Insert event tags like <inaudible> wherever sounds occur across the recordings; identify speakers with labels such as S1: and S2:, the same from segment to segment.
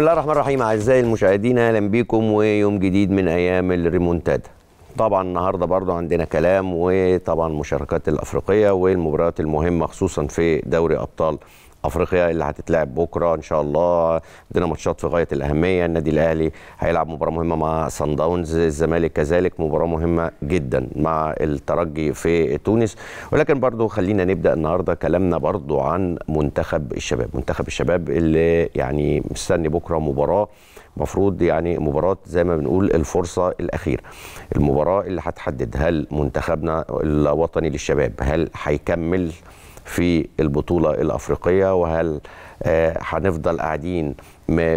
S1: بسم الله الرحمن الرحيم اعزائي المشاهدين اهلا بيكم ويوم جديد من ايام الريمونتادا طبعا النهارده برضو عندنا كلام وطبعا مشاركات الافريقيه والمباريات المهمه خصوصا في دوري ابطال افريقيا اللي هتتلعب بكره ان شاء الله عندنا ماتشات في غايه الاهميه النادي الاهلي هيلعب مباراه مهمه مع سان داونز الزمالك كذلك مباراه مهمه جدا مع الترجي في تونس ولكن برضو خلينا نبدا النهارده كلامنا برضو عن منتخب الشباب منتخب الشباب اللي يعني مستني بكره مباراه مفروض يعني مباراة زي ما بنقول الفرصة الأخيرة المباراة اللي هتحدد هل منتخبنا الوطني للشباب هل هيكمل في البطولة الأفريقية وهل آه، هنفضل قاعدين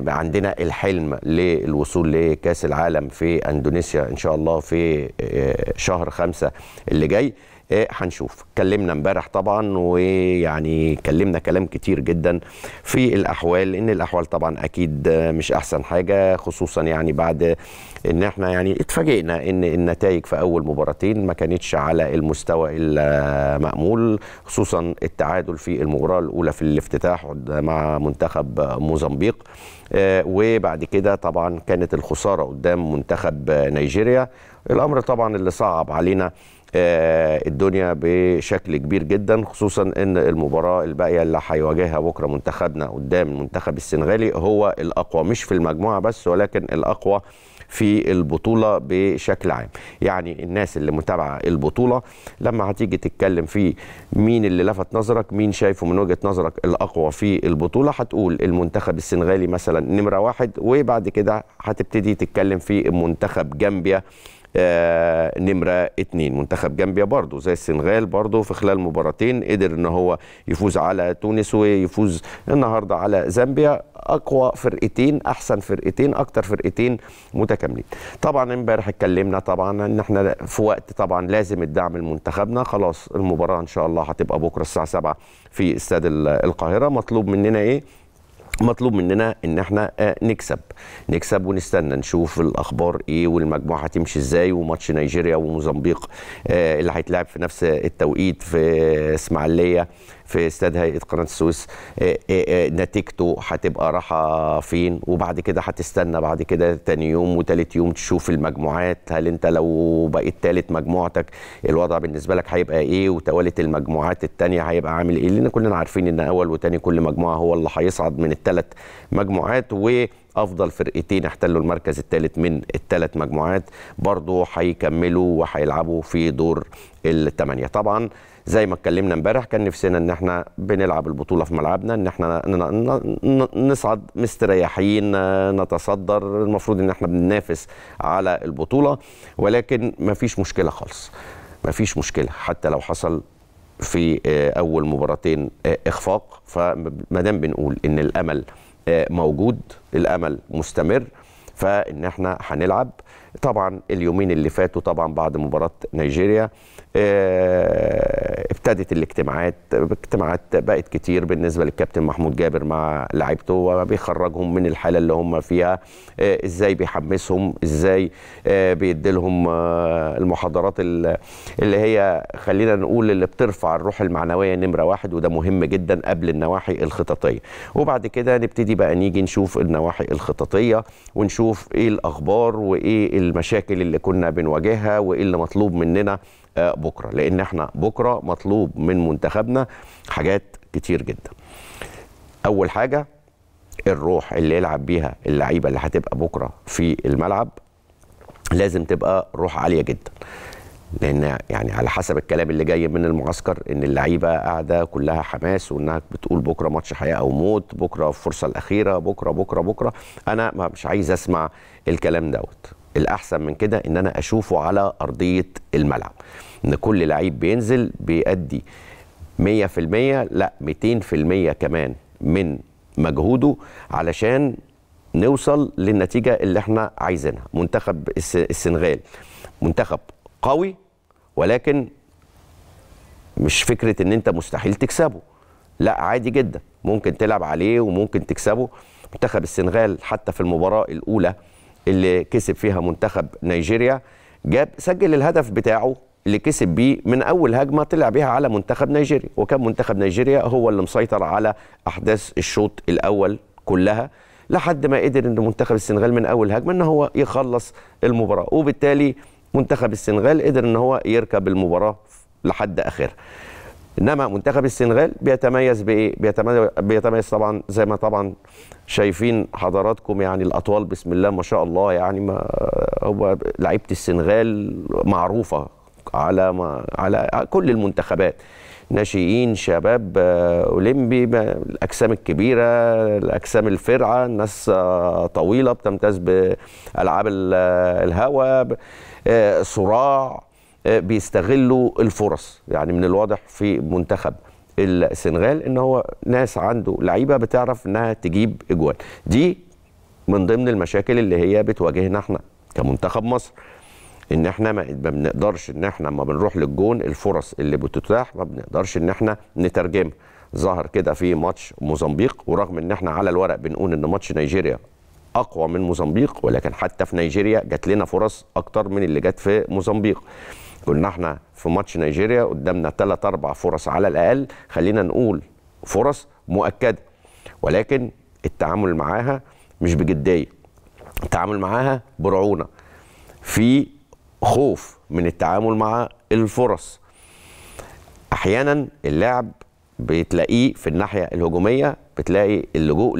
S1: عندنا الحلم للوصول لكاس العالم في اندونيسيا ان شاء الله في آه، شهر خمسة اللي جاي إيه، هنشوف اتكلمنا امبارح طبعا ويعني اتكلمنا كلام كتير جدا في الاحوال ان الاحوال طبعا اكيد مش احسن حاجه خصوصا يعني بعد ان احنا يعني اتفاجئنا ان النتائج في اول مباراتين ما كانتش على المستوى المأمول خصوصا التعادل في المباراه الاولى في الافتتاح مع منتخب موزمبيق إيه، وبعد كده طبعا كانت الخساره قدام منتخب نيجيريا الامر طبعا اللي صعب علينا آه، الدنيا بشكل كبير جدا خصوصا ان المباراه الباقيه اللي هيواجهها بكره منتخبنا قدام المنتخب السنغالي هو الاقوى مش في المجموعه بس ولكن الاقوى في البطوله بشكل عام يعني الناس اللي متابعه البطوله لما هتيجي تتكلم في مين اللي لفت نظرك مين شايفه من وجهه نظرك الاقوى في البطوله هتقول المنتخب السنغالي مثلا نمره واحد وبعد كده هتبتدي تتكلم في منتخب جامبيا آه، نمره اتنين منتخب جامبيا برضو زي السنغال برضو في خلال مباراتين قدر ان هو يفوز على تونس ويفوز النهارده على زامبيا اقوى فرقتين احسن فرقتين اكتر فرقتين متكاملين طبعا امبارح اتكلمنا طبعا ان احنا في وقت طبعا لازم الدعم لمنتخبنا خلاص المباراه ان شاء الله هتبقى بكره الساعه 7 في استاد القاهره مطلوب مننا ايه مطلوب مننا ان احنا آه، نكسب نكسب ونستنى نشوف الاخبار ايه والمجموعه هتمشي ازاي وماتش نيجيريا وموزمبيق آه، اللي هيتلعب في نفس التوقيت في اسماعيليه في استاد هيئه قناه السويس إيه، إيه، إيه، نتيجته هتبقى راحه فين وبعد كده هتستنى بعد كده تاني يوم وتالت يوم تشوف المجموعات هل انت لو بقيت تالت مجموعتك الوضع بالنسبه لك هيبقى ايه وتوالت المجموعات التانيه هيبقى عامل ايه لان كلنا عارفين ان اول وتاني كل مجموعه هو اللي هيصعد من الثلاث مجموعات و افضل فرقتين احتلوا المركز الثالث من الثلاث مجموعات برضو هيكملوا وهيلعبوا في دور الثمانيه طبعا زي ما اتكلمنا امبارح كان نفسنا ان احنا بنلعب البطوله في ملعبنا ان احنا نصعد مستريحين نتصدر المفروض ان احنا بننافس على البطوله ولكن ما فيش مشكله خالص ما فيش مشكله حتى لو حصل في آه، اول مباراتين آه، اخفاق فما دام بنقول ان الامل موجود الامل مستمر فان احنا هنلعب طبعا اليومين اللي فاتوا طبعا بعد مباراه نيجيريا آه، ابتدت الاجتماعات اجتماعات بقت كتير بالنسبه للكابتن محمود جابر مع لعيبته وبيخرجهم من الحاله اللي هم فيها آه، ازاي بيحمسهم ازاي آه، بيديلهم المحاضرات اللي هي خلينا نقول اللي بترفع الروح المعنويه نمره واحد وده مهم جدا قبل النواحي الخططيه وبعد كده نبتدي بقى نيجي نشوف النواحي الخططيه ونشوف ايه الاخبار وايه المشاكل اللي كنا بنواجهها وايه اللي مطلوب مننا بكره لان احنا بكره مطلوب من منتخبنا حاجات كتير جدا اول حاجه الروح اللي يلعب بيها اللعيبه اللي هتبقى بكره في الملعب لازم تبقى روح عاليه جدا لان يعني على حسب الكلام اللي جاي من المعسكر ان اللعيبه قاعده كلها حماس وانها بتقول بكره ماتش حياه او موت بكره الفرصه الاخيره بكره بكره بكره انا مش عايز اسمع الكلام دوت الاحسن من كده ان انا اشوفه على ارضيه الملعب ان كل لعيب بينزل بيأدي 100% لا 200% كمان من مجهوده علشان نوصل للنتيجه اللي احنا عايزينها منتخب السنغال منتخب قوي ولكن مش فكره ان انت مستحيل تكسبه لا عادي جدا ممكن تلعب عليه وممكن تكسبه منتخب السنغال حتى في المباراه الاولى اللي كسب فيها منتخب نيجيريا جاب سجل الهدف بتاعه اللي كسب بيه من اول هجمه طلع بيها على منتخب نيجيريا وكان منتخب نيجيريا هو اللي مسيطر على احداث الشوط الاول كلها لحد ما قدر ان منتخب السنغال من اول هجمه ان هو يخلص المباراه وبالتالي منتخب السنغال قدر ان هو يركب المباراه لحد اخرها انما منتخب السنغال بيتميز بايه بيتميز, بيتميز طبعا زي ما طبعا شايفين حضراتكم يعني الاطوال بسم الله ما شاء الله يعني ما هو لعيبه السنغال معروفه على ما على كل المنتخبات ناشئين شباب اولمبي الاجسام الكبيره الاجسام الفرعه الناس طويله بتمتاز بالعاب الهواء آه، صراع آه، بيستغلوا الفرص يعني من الواضح في منتخب السنغال ان هو ناس عنده لعيبه بتعرف انها تجيب اجوان دي من ضمن المشاكل اللي هي بتواجهنا احنا كمنتخب مصر ان احنا ما بنقدرش ان احنا ما بنروح للجون الفرص اللي بتتاح ما بنقدرش ان احنا نترجمها ظهر كده في ماتش موزمبيق ورغم ان احنا على الورق بنقول ان ماتش نيجيريا اقوى من موزمبيق ولكن حتى في نيجيريا جات لنا فرص اكتر من اللي جات في موزمبيق كنا احنا في ماتش نيجيريا قدامنا ثلاث اربع فرص على الاقل خلينا نقول فرص مؤكده ولكن التعامل معاها مش بجديه التعامل معاها برعونه في خوف من التعامل مع الفرص احيانا اللاعب بتلاقيه في الناحيه الهجوميه بتلاقي اللجوء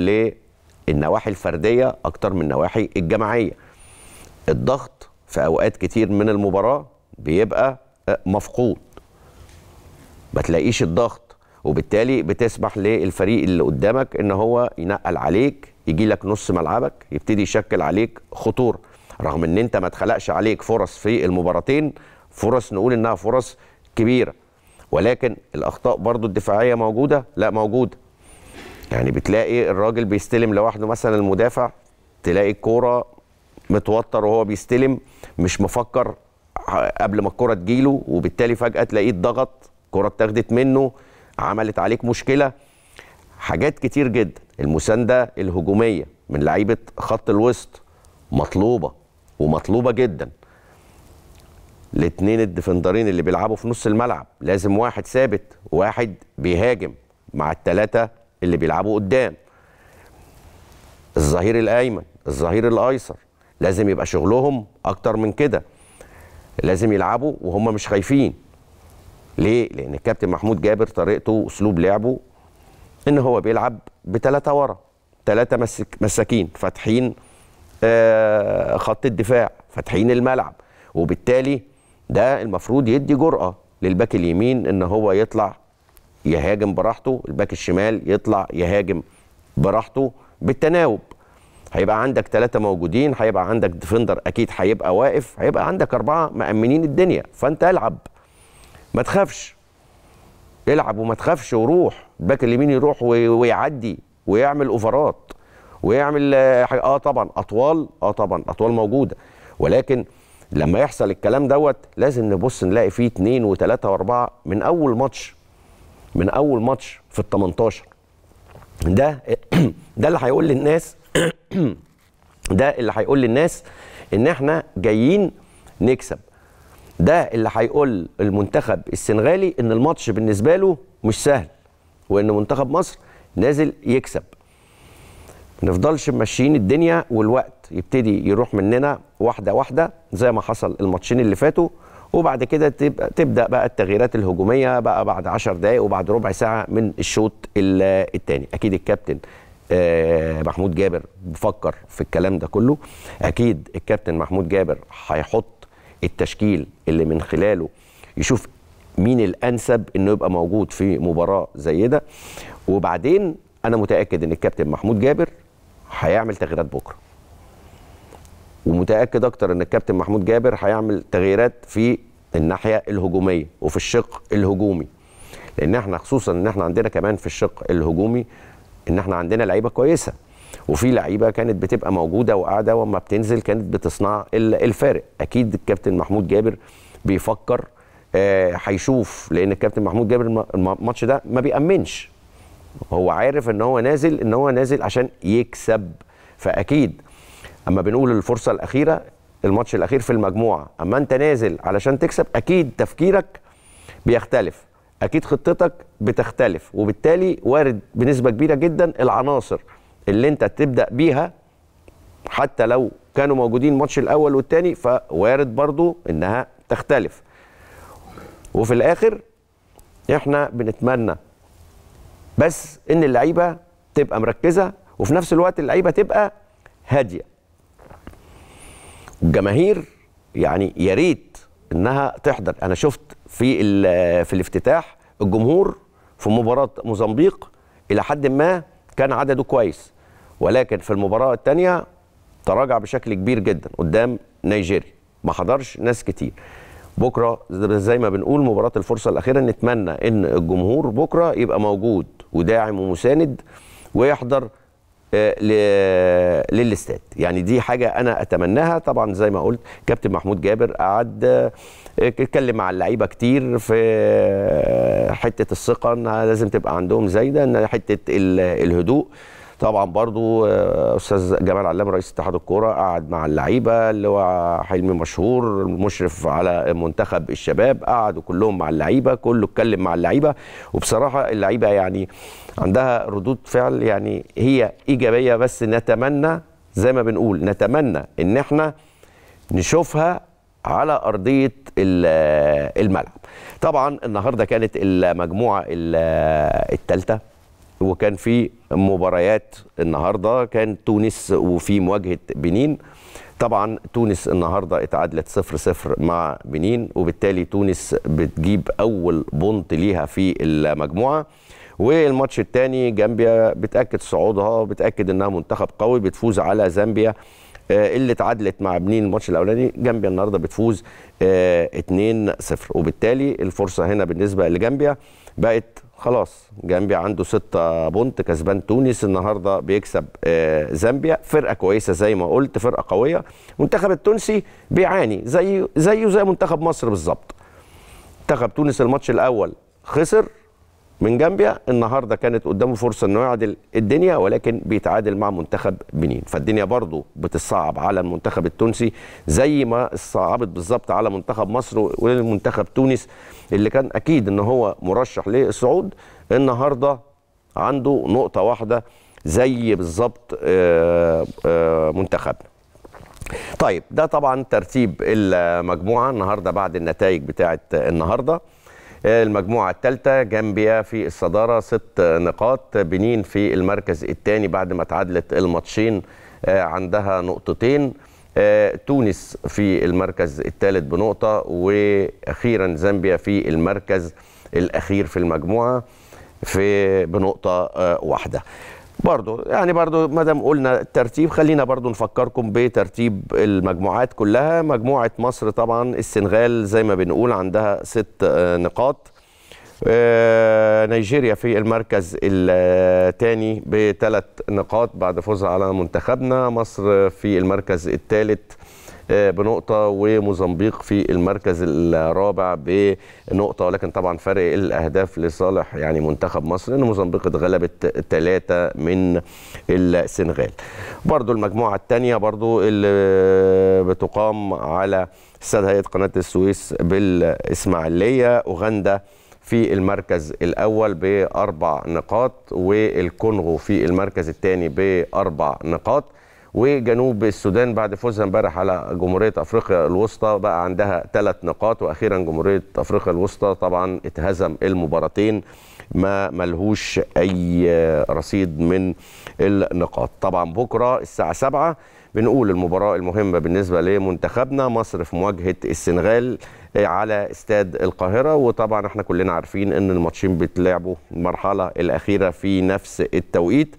S1: للنواحي الفرديه اكتر من النواحي الجماعيه الضغط في اوقات كتير من المباراه بيبقى آه، مفقود ما تلاقيش الضغط وبالتالي بتسمح للفريق اللي قدامك ان هو ينقل عليك يجي لك نص ملعبك يبتدي يشكل عليك خطوره رغم ان انت ما اتخلقش عليك فرص في المباراتين فرص نقول انها فرص كبيره ولكن الاخطاء برضو الدفاعيه موجوده لا موجوده يعني بتلاقي الراجل بيستلم لوحده مثلا المدافع تلاقي الكوره متوتر وهو بيستلم مش مفكر قبل ما الكره تجيله وبالتالي فجاه تلاقيه ضغط كره اتاخدت منه عملت عليك مشكله حاجات كتير جدا المسانده الهجوميه من لعيبه خط الوسط مطلوبه ومطلوبه جدا الاثنين الديفندرين اللي بيلعبوا في نص الملعب لازم واحد ثابت واحد بيهاجم مع الثلاثه اللي بيلعبوا قدام الظهير الايمن الظهير الايسر لازم يبقى شغلهم اكتر من كده لازم يلعبوا وهم مش خايفين ليه؟ لأن الكابتن محمود جابر طريقته وأسلوب لعبه إن هو بيلعب بثلاثة ورا ثلاثة مسك مساكين فاتحين آه خط الدفاع فاتحين الملعب وبالتالي ده المفروض يدي جرأة للباك اليمين إن هو يطلع يهاجم براحته الباك الشمال يطلع يهاجم براحته بالتناوب هيبقى عندك ثلاثه موجودين هيبقى عندك ديفندر اكيد هيبقى واقف هيبقى عندك اربعه مامنين الدنيا فانت العب ما تخافش العب وما تخافش وروح الباك اليمين يروح ويعدي ويعمل اوفرات ويعمل آه،, اه طبعا اطوال اه طبعا اطوال موجوده ولكن لما يحصل الكلام دوت لازم نبص نلاقي فيه اثنين وثلاثه واربعه من اول ماتش من اول ماتش في ال 18 ده <clears throat> ده اللي هيقول للناس <coughs> ده اللي هيقول للناس ان احنا جايين نكسب ده اللي هيقول المنتخب السنغالي ان الماتش بالنسبه له مش سهل وان منتخب مصر نازل يكسب ما نفضلش ماشيين الدنيا والوقت يبتدي يروح مننا واحده واحده زي ما حصل الماتشين اللي فاتوا وبعد كده تبقى تبدا بقى التغييرات الهجوميه بقى بعد 10 دقائق وبعد ربع ساعه من الشوط الثاني اكيد الكابتن آه، محمود جابر بفكر في الكلام ده كله اكيد الكابتن محمود جابر هيحط التشكيل اللي من خلاله يشوف مين الانسب انه يبقى موجود في مباراه زي ده وبعدين انا متاكد ان الكابتن محمود جابر هيعمل تغييرات بكره ومتاكد اكتر ان الكابتن محمود جابر هيعمل تغييرات في الناحيه الهجوميه وفي الشق الهجومي لان احنا خصوصا ان احنا عندنا كمان في الشق الهجومي ان احنا عندنا لعيبه كويسه وفي لعيبه كانت بتبقى موجوده وقاعده واما بتنزل كانت بتصنع الفارق اكيد الكابتن محمود جابر بيفكر آه، هيشوف آه لان الكابتن محمود جابر الماتش ده ما بيامنش هو عارف ان هو نازل ان هو نازل عشان يكسب فاكيد اما بنقول الفرصه الاخيره الماتش الاخير في المجموعه اما انت نازل علشان تكسب اكيد تفكيرك بيختلف اكيد خطتك بتختلف وبالتالي وارد بنسبه كبيره جدا العناصر اللي انت تبدا بيها حتى لو كانوا موجودين الماتش الاول والثاني فوارد برضو انها تختلف وفي الاخر احنا بنتمنى بس ان اللعيبه تبقى مركزه وفي نفس الوقت اللعيبه تبقى هاديه الجماهير يعني يا ريت انها تحضر انا شفت في في الافتتاح الجمهور في مباراه موزمبيق الى حد ما كان عدده كويس ولكن في المباراه الثانيه تراجع بشكل كبير جدا قدام نيجيريا ما حضرش ناس كتير بكره زي ما بنقول مباراه الفرصه الاخيره نتمنى ان الجمهور بكره يبقى موجود وداعم ومساند ويحضر آه، للاستاد يعني دي حاجه انا اتمناها طبعا زي ما قلت كابتن محمود جابر قعد آه، اتكلم مع اللعيبه كتير في آه، حته الثقه انها لازم تبقى عندهم زايده ان حته الهدوء طبعا برضو استاذ جمال علام رئيس اتحاد الكوره قعد مع اللعيبه اللي هو حلمي مشهور المشرف على منتخب الشباب قعدوا كلهم مع اللعيبه كله اتكلم مع اللعيبه وبصراحه اللعيبه يعني عندها ردود فعل يعني هي ايجابيه بس نتمنى زي ما بنقول نتمنى ان احنا نشوفها على ارضيه الملعب طبعا النهارده كانت المجموعه الثالثه وكان في مباريات النهارده كان تونس وفي مواجهه بنين طبعا تونس النهارده اتعادلت 0 0 مع بنين وبالتالي تونس بتجيب اول بونت ليها في المجموعه والماتش الثاني جامبيا بتاكد صعودها بتاكد انها منتخب قوي بتفوز على زامبيا آه، اللي اتعادلت مع بنين الماتش الاولاني جامبيا النهارده بتفوز 2-0 آه، وبالتالي الفرصه هنا بالنسبه لجامبيا بقت خلاص جامبيا عنده 6 بونت كسبان تونس النهارده بيكسب آه، زامبيا فرقه كويسه زي ما قلت فرقه قويه المنتخب التونسي بيعاني زي زيه زي منتخب مصر بالظبط منتخب تونس الماتش الاول خسر من جامبيا النهارده كانت قدامه فرصه انه يعدل الدنيا ولكن بيتعادل مع منتخب بنين فالدنيا برضه بتصعب على المنتخب التونسي زي ما صعبت بالظبط على منتخب مصر والمنتخب تونس اللي كان اكيد ان هو مرشح للصعود النهارده عنده نقطه واحده زي بالظبط آه، آه، منتخبنا طيب ده طبعا ترتيب المجموعه النهارده بعد النتائج بتاعه النهارده المجموعة الثالثة جامبيا في الصدارة ست نقاط بنين في المركز الثاني بعد ما تعادلت الماتشين آه، عندها نقطتين آه، تونس في المركز الثالث بنقطة وأخيرا زامبيا في المركز الأخير في المجموعة في بنقطة آه، واحدة برضه يعني برضه ما دام قلنا الترتيب خلينا برضه نفكركم بترتيب المجموعات كلها مجموعه مصر طبعا السنغال زي ما بنقول عندها ست آه، نقاط آه، نيجيريا في المركز الثاني بثلاث نقاط بعد فوزها على منتخبنا مصر في المركز الثالث بنقطه وموزمبيق في المركز الرابع بنقطه ولكن طبعا فرق الاهداف لصالح يعني منتخب مصر لان موزمبيق اتغلبت ثلاثه من السنغال. برضو المجموعه الثانيه برضو اللي بتقام على استاد هيئه قناه السويس بالاسماعيليه اوغندا في المركز الأول بأربع نقاط والكونغو في المركز الثاني بأربع نقاط وجنوب السودان بعد فوزها امبارح على جمهوريه افريقيا الوسطى بقى عندها ثلاث نقاط واخيرا جمهوريه افريقيا الوسطى طبعا اتهزم المباراتين ما ملهوش اي رصيد من النقاط طبعا بكره الساعه 7 بنقول المباراه المهمه بالنسبه لمنتخبنا مصر في مواجهه السنغال آه، على استاد القاهره وطبعا احنا كلنا عارفين ان الماتشين بيتلعبوا المرحله الاخيره في نفس التوقيت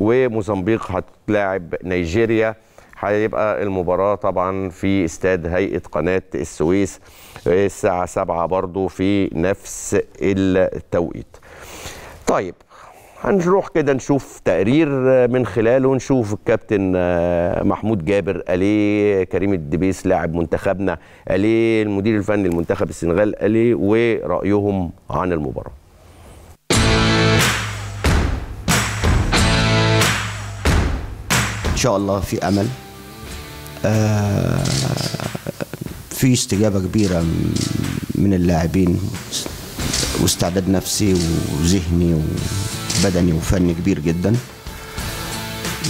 S1: وموزمبيق هتلاعب نيجيريا هيبقى المباراة طبعا في استاد هيئة قناة السويس الساعة 7 برضو في نفس التوقيت طيب هنروح كده نشوف تقرير من خلاله نشوف الكابتن محمود جابر قال ايه كريم الدبيس لاعب منتخبنا قال ايه المدير الفني لمنتخب السنغال قال ايه ورايهم عن المباراه
S2: شاء الله في امل آه، في استجابه كبيره من اللاعبين واستعداد نفسي وذهني وبدني وفني كبير جدا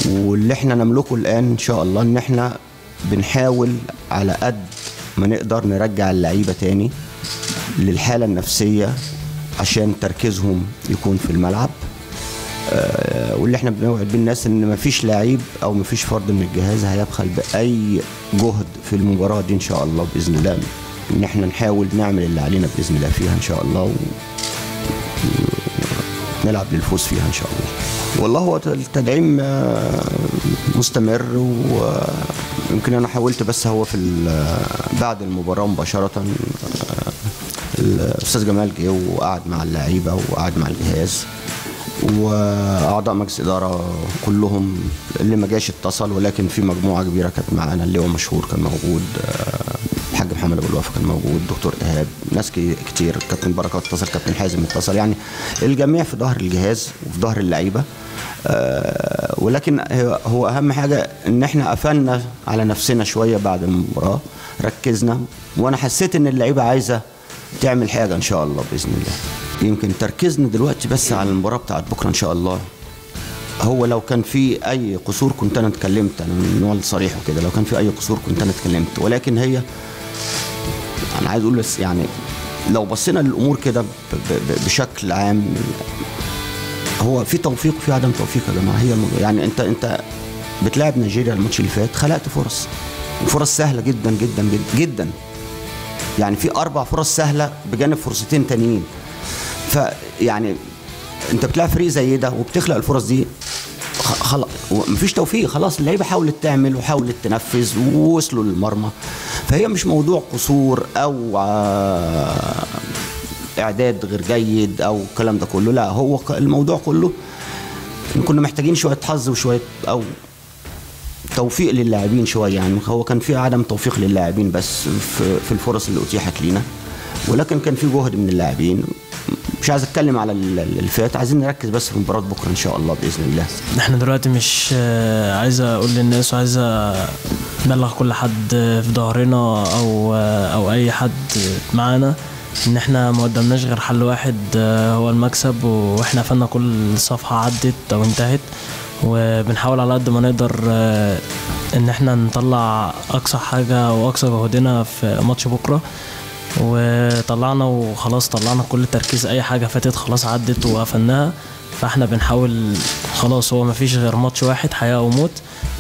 S2: واللي احنا نملكه الان ان شاء الله ان احنا بنحاول على قد ما نقدر نرجع اللعيبه تاني للحاله النفسيه عشان تركيزهم يكون في الملعب آه، واللي احنا بنوعد الناس ان مفيش لعيب او مفيش فرد من الجهاز هيبخل باي جهد في المباراه دي ان شاء الله باذن الله ان احنا نحاول نعمل اللي علينا باذن الله فيها ان شاء الله ونلعب للفوز فيها ان شاء الله والله هو التدعيم آه، مستمر ويمكن آه، انا حاولت بس هو في بعد المباراه مباشره الاستاذ جمال جه وقعد مع اللعيبه وقعد مع الجهاز واعضاء مجلس اداره كلهم اللي ما جاش اتصل ولكن في مجموعه كبيره كانت معانا اللي هو مشهور كان موجود آه، الحاج محمد ابو الوفا كان موجود دكتور ايهاب ناس كتير كابتن بركه اتصل كابتن حازم اتصل يعني الجميع في ظهر الجهاز وفي ظهر اللعيبه آه، ولكن هو اهم حاجه ان احنا قفلنا على نفسنا شويه بعد المباراه ركزنا وانا حسيت ان اللعيبه عايزه تعمل حاجه ان شاء الله باذن الله يمكن تركيزنا دلوقتي بس على المباراه بتاعت بكره ان شاء الله هو لو كان في اي قصور كنت انا اتكلمت انا من النوع الصريح وكده لو كان في اي قصور كنت انا اتكلمت ولكن هي انا عايز اقول بس يعني لو بصينا للامور كده بشكل عام هو في توفيق وفي عدم توفيق يا جماعه هي يعني انت انت بتلاعب نيجيريا الماتش اللي فات خلقت فرص فرص سهله جدا جدا جدا, جداً. يعني في اربع فرص سهله بجانب فرصتين تانيين فيعني انت بتلعب فريق زي ده وبتخلق الفرص دي خلاص مفيش توفيق خلاص اللعيبه حاولت تعمل وحاولت تنفذ ووصلوا للمرمى فهي مش موضوع قصور او آه، اعداد غير جيد او الكلام ده كله لا هو الموضوع كله كنا محتاجين شويه حظ وشويه او توفيق للاعبين شويه يعني هو كان في عدم توفيق للاعبين بس في الفرص اللي اتيحت لينا ولكن كان في جهد من اللاعبين مش عايز اتكلم على الفئات عايزين نركز بس في مباراه بكره ان شاء الله باذن الله
S3: احنا دلوقتي مش آه، عايز اقول للناس وعايز ابلغ كل حد في ظهرنا او آه، او اي حد معانا ان احنا ما قدمناش غير حل واحد آه، هو المكسب واحنا قفلنا كل صفحه عدت او انتهت وبنحاول على قد ما نقدر ان احنا نطلع اقصى حاجه واقصى جهودنا في ماتش بكره وطلعنا وخلاص طلعنا كل تركيز اي حاجه فاتت خلاص عدت وقفلناها فاحنا بنحاول خلاص هو مفيش غير ماتش واحد حياه او موت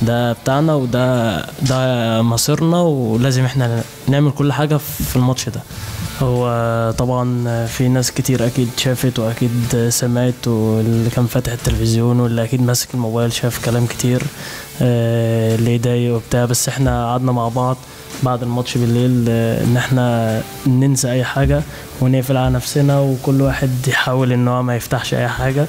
S3: ده بتاعنا وده ده مصيرنا ولازم احنا نعمل كل حاجه في الماتش ده هو طبعا في ناس كتير اكيد شافت واكيد سمعت واللي كان فاتح التلفزيون واللي اكيد ماسك الموبايل شاف كلام كتير آه، اللي يضايق وبتاع بس احنا قعدنا مع بعض بعد الماتش بالليل آه، ان احنا ننسى اي حاجه ونقفل على نفسنا وكل واحد يحاول ان هو ما يفتحش اي حاجه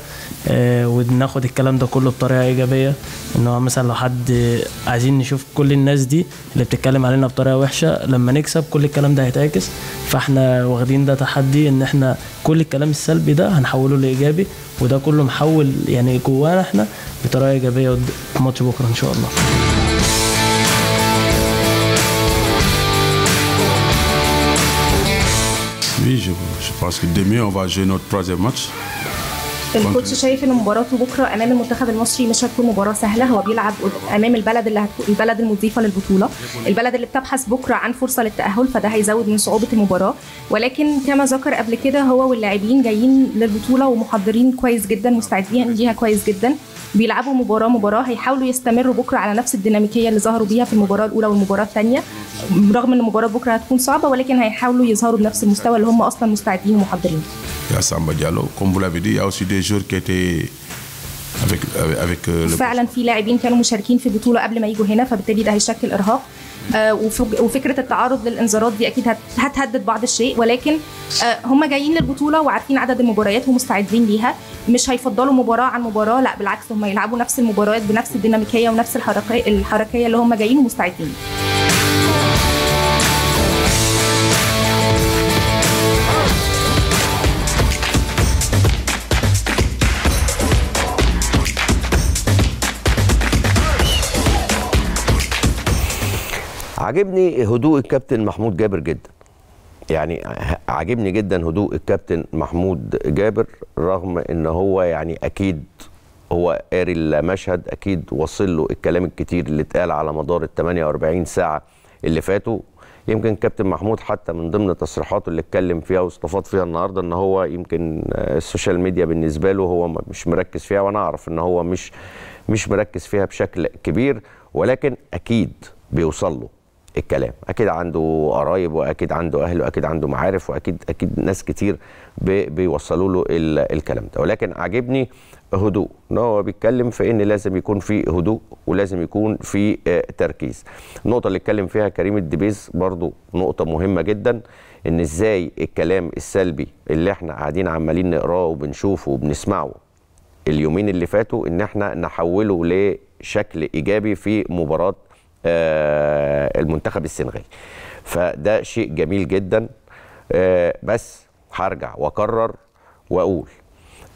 S3: آه، وناخد الكلام ده كله بطريقه ايجابيه ان هو مثلا لو حد عايزين نشوف كل الناس دي اللي بتتكلم علينا بطريقه وحشه لما نكسب كل الكلام ده هيتعكس فاحنا واخدين ده تحدي ان احنا كل الكلام السلبي ده هنحوله لايجابي وده كله محول يعني جوانا احنا بطريقه ايجابيه ماتش بكره ان شاء الله
S4: باسكو que demain, on va jouer notre troisième match.
S5: الكوتش شايف ان مباراته بكره امام المنتخب المصري مش هتكون مباراه سهله هو بيلعب امام البلد اللي هتكون البلد المضيفه للبطوله البلد اللي بتبحث بكره عن فرصه للتاهل فده هيزود من صعوبه المباراه ولكن كما ذكر قبل كده هو واللاعبين جايين للبطوله ومحضرين كويس جدا مستعدين ليها كويس جدا بيلعبوا مباراه مباراه هيحاولوا يستمروا بكره على نفس الديناميكيه اللي ظهروا بيها في المباراه الاولى والمباراه الثانيه رغم ان مباراه بكره هتكون صعبه ولكن هيحاولوا يظهروا بنفس المستوى اللي هم اصلا مستعدين ومحضرين. يا سامبا جالو كوم فو لافي دي il y a aussi des
S4: avec, avec euh, فعلا
S5: في لاعبين كانوا مشاركين في البطوله قبل ما يجوا هنا فبالتالي ده هيشكل ارهاق آه، وفكره التعرض للانذارات دي اكيد هتهدد بعض الشيء ولكن آه، هم جايين للبطوله وعارفين عدد المباريات ومستعدين ليها مش هيفضلوا مباراه عن مباراه لا بالعكس هم يلعبوا نفس المباريات بنفس الديناميكيه ونفس الحركيه اللي هم جايين ومستعدين ليها
S1: عاجبني هدوء الكابتن محمود جابر جدا يعني عاجبني جدا هدوء الكابتن محمود جابر رغم ان هو يعني اكيد هو قاري المشهد اكيد وصل له الكلام الكتير اللي اتقال على مدار ال 48 ساعه اللي فاتوا يمكن كابتن محمود حتى من ضمن تصريحاته اللي اتكلم فيها واستفاض فيها النهارده ان هو يمكن آه، السوشيال ميديا بالنسبه له هو مش مركز فيها وانا اعرف ان هو مش مش مركز فيها بشكل كبير ولكن اكيد بيوصل له الكلام اكيد عنده قرايب واكيد عنده اهل واكيد عنده معارف واكيد اكيد ناس كتير بيوصلوا له الكلام ده ولكن عاجبني هدوء هو بيتكلم في ان لازم يكون في هدوء ولازم يكون في آه، تركيز النقطه اللي اتكلم فيها كريم الدبيس برضو نقطه مهمه جدا ان ازاي الكلام السلبي اللي احنا قاعدين عمالين نقراه وبنشوفه وبنسمعه اليومين اللي فاتوا ان احنا نحوله لشكل ايجابي في مباراه آه، المنتخب السنغالي فده شيء جميل جدا آه، بس هرجع واكرر واقول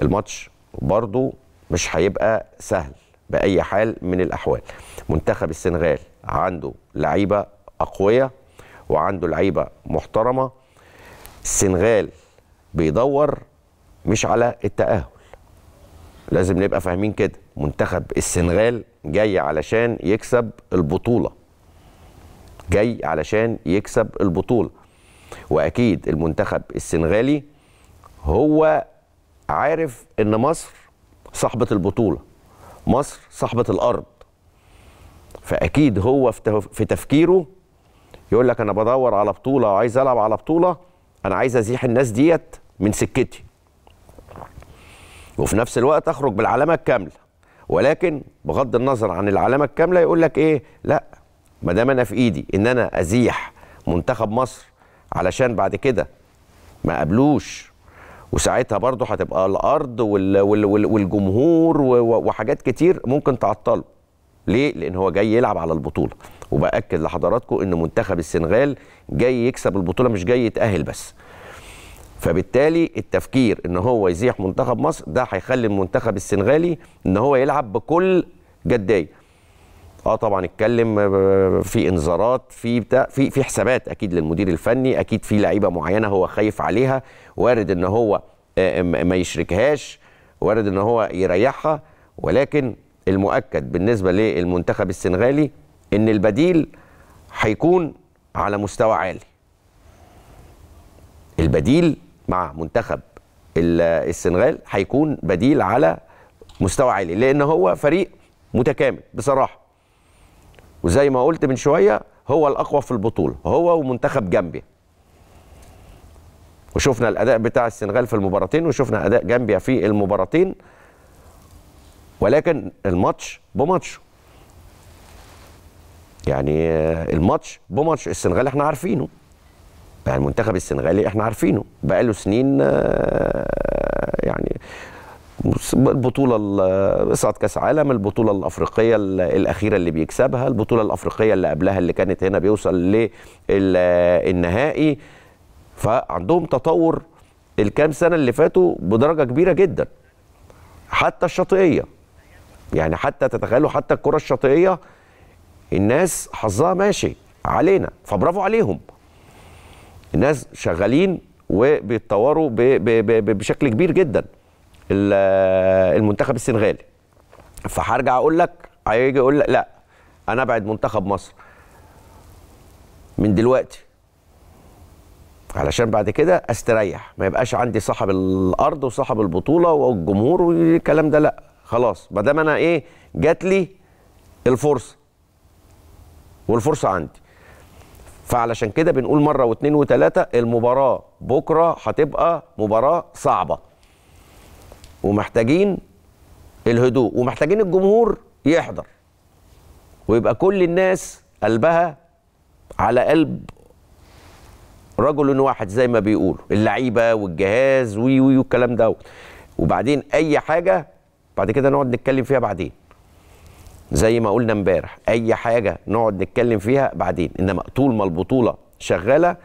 S1: الماتش برضو مش هيبقى سهل باي حال من الاحوال منتخب السنغال عنده لعيبه اقوياء وعنده لعيبه محترمه السنغال بيدور مش على التاهل لازم نبقى فاهمين كده منتخب السنغال جاي علشان يكسب البطوله جاي علشان يكسب البطوله واكيد المنتخب السنغالي هو عارف ان مصر صاحبه البطوله مصر صاحبه الارض فاكيد هو في تفكيره يقول لك انا بدور على بطوله وعايز العب على بطوله انا عايز ازيح الناس ديت من سكتي وفي نفس الوقت اخرج بالعلامه الكامله ولكن بغض النظر عن العلامه الكامله يقول لك ايه لا ما دام انا في ايدي ان انا ازيح منتخب مصر علشان بعد كده ما قابلوش وساعتها برضه هتبقى الارض وال وال وال والجمهور وحاجات كتير ممكن تعطله ليه لان هو جاي يلعب على البطوله وباكد لحضراتكم ان منتخب السنغال جاي يكسب البطوله مش جاي يتاهل بس فبالتالي التفكير ان هو يزيح منتخب مصر ده هيخلي المنتخب السنغالي ان هو يلعب بكل جديه اه طبعا اتكلم في انذارات في بتاع في في حسابات اكيد للمدير الفني اكيد في لعيبه معينه هو خايف عليها وارد ان هو آه، ما يشركهاش وارد ان هو يريحها ولكن المؤكد بالنسبه للمنتخب السنغالي ان البديل هيكون على مستوى عالي البديل مع منتخب السنغال هيكون بديل على مستوى عالي لان هو فريق متكامل بصراحه وزي ما قلت من شويه هو الاقوى في البطوله هو ومنتخب جامبيا وشفنا الاداء بتاع السنغال في المباراتين وشفنا اداء جامبيا في المباراتين ولكن الماتش بماتش يعني آه، الماتش بماتش السنغال احنا عارفينه يعني المنتخب السنغالي احنا عارفينه بقى له سنين آه، يعني البطوله صعد كاس عالم البطوله الافريقيه الاخيره اللي بيكسبها البطوله الافريقيه اللي قبلها اللي كانت هنا بيوصل للنهائي فعندهم تطور الكام سنه اللي فاتوا بدرجه كبيره جدا حتى الشاطئيه يعني حتى تتخيلوا حتى الكره الشاطئيه الناس حظها ماشي علينا فبرافو عليهم الناس شغالين وبيتطوروا بشكل كبير جدا المنتخب السنغالي فهرجع اقول لك هيجي يقول لك لا انا ابعد منتخب مصر من دلوقتي علشان بعد كده استريح ما يبقاش عندي صاحب الارض وصاحب البطوله والجمهور والكلام ده لا خلاص ما دام انا ايه جات لي الفرصه والفرصه عندي فعلشان كده بنقول مره واثنين وثلاثه المباراه بكره هتبقى مباراه صعبه ومحتاجين الهدوء ومحتاجين الجمهور يحضر ويبقى كل الناس قلبها على قلب رجل واحد زي ما بيقولوا اللعيبه والجهاز وي وي والكلام دوت وبعدين اي حاجه بعد كده نقعد نتكلم فيها بعدين زي ما قلنا امبارح اي حاجه نقعد نتكلم فيها بعدين انما طول ما البطوله شغاله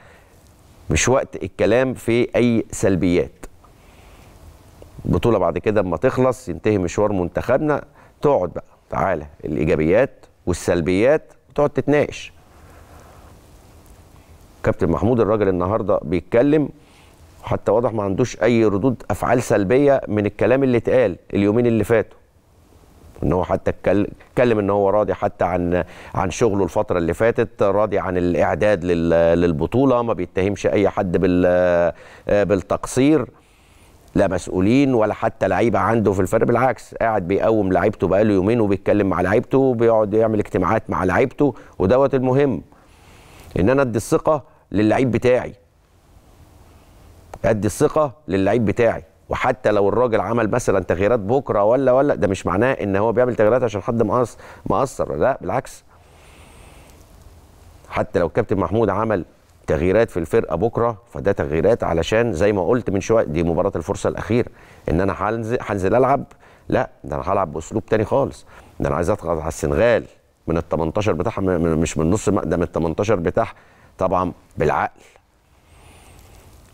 S1: مش وقت الكلام في اي سلبيات البطوله بعد كده اما تخلص ينتهي مشوار منتخبنا تقعد بقى تعالى الايجابيات والسلبيات وتقعد تتناقش كابتن محمود الراجل النهارده بيتكلم حتى واضح ما عندوش اي ردود افعال سلبيه من الكلام اللي اتقال اليومين اللي فاتوا ان هو حتى اتكلم ان هو راضي حتى عن عن شغله الفتره اللي فاتت راضي عن الاعداد للبطوله ما بيتهمش اي حد بالتقصير لا مسؤولين ولا حتى لعيبه عنده في الفريق بالعكس قاعد بيقوم لعيبته بقاله يومين وبيتكلم مع لعيبته وبيقعد يعمل اجتماعات مع لعيبته ودوت المهم ان انا ادي الثقه للعيب بتاعي ادي الثقه للعيب بتاعي وحتى لو الراجل عمل مثلا تغييرات بكره ولا ولا ده مش معناه ان هو بيعمل تغييرات عشان حد مقصر لا بالعكس حتى لو الكابتن محمود عمل تغييرات في الفرقه بكره فده تغييرات علشان زي ما قلت من شويه دي مباراه الفرصه الاخيره ان انا هنزل هنزل العب لا ده انا هلعب باسلوب تاني خالص ده انا عايز اضغط على السنغال من ال 18 بتاعها مش من نص ده من ال 18 بتاعها طبعا بالعقل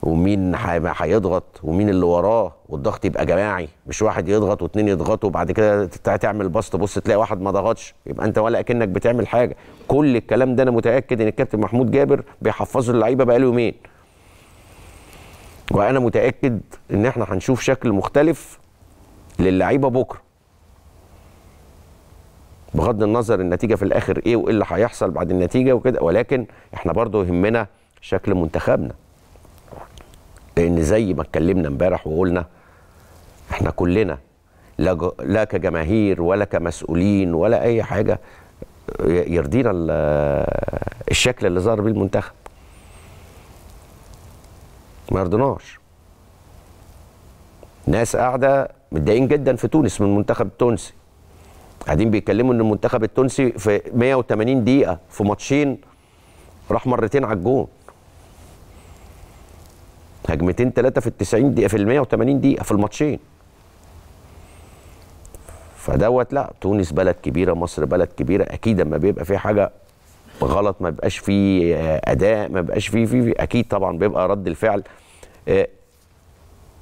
S1: ومين هيضغط ومين اللي وراه والضغط يبقى جماعي مش واحد يضغط واثنين يضغطوا وبعد كده تعمل باسط بص تلاقي واحد ما ضغطش يبقى انت ولا اكنك بتعمل حاجه كل الكلام ده انا متاكد ان الكابتن محمود جابر بيحفظه اللعيبه بقاله يومين وانا متاكد ان احنا هنشوف شكل مختلف للعيبه بكره بغض النظر النتيجه في الاخر ايه وايه اللي هيحصل بعد النتيجه وكده ولكن احنا برضو يهمنا شكل منتخبنا لان زي ما اتكلمنا امبارح وقلنا احنا كلنا لا, لا كجماهير ولا كمسؤولين ولا اي حاجه يرضينا الشكل اللي ظهر بيه المنتخب ما يرضناش ناس قاعده متضايقين جدا في تونس من المنتخب التونسي قاعدين بيتكلموا ان المنتخب التونسي في 180 دقيقه في ماتشين راح مرتين على الجون هجمتين ثلاثه في التسعين 90 دقيقه في ال 180 دقيقه في الماتشين فدوت لا تونس بلد كبيره مصر بلد كبيره اكيد اما بيبقى في حاجه غلط ما بيبقاش فيه آه، اداء ما بيبقاش فيه, فيه, اكيد طبعا بيبقى رد الفعل آه،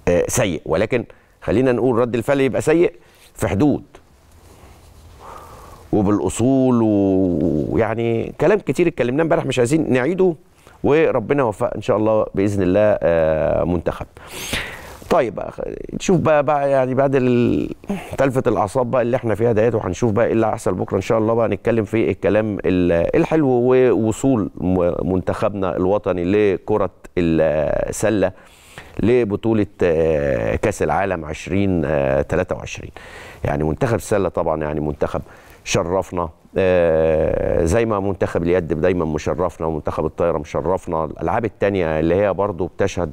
S1: آه، سيء ولكن خلينا نقول رد الفعل يبقى سيء في حدود وبالاصول ويعني كلام كتير اتكلمناه امبارح مش عايزين نعيده وربنا يوفق ان شاء الله باذن الله آه، منتخب طيب بقى نشوف بقى, بقى يعني بعد تلفة الاعصاب بقى اللي احنا فيها ديت وهنشوف بقى ايه اللي هيحصل بكره ان شاء الله بقى هنتكلم في الكلام الحلو ووصول منتخبنا الوطني لكره السله لبطوله آه، كاس العالم 2023 آه، يعني منتخب السله طبعا يعني منتخب شرفنا آه، زي ما منتخب اليد دايما مشرفنا ومنتخب الطايره مشرفنا الالعاب الثانيه اللي هي برضو بتشهد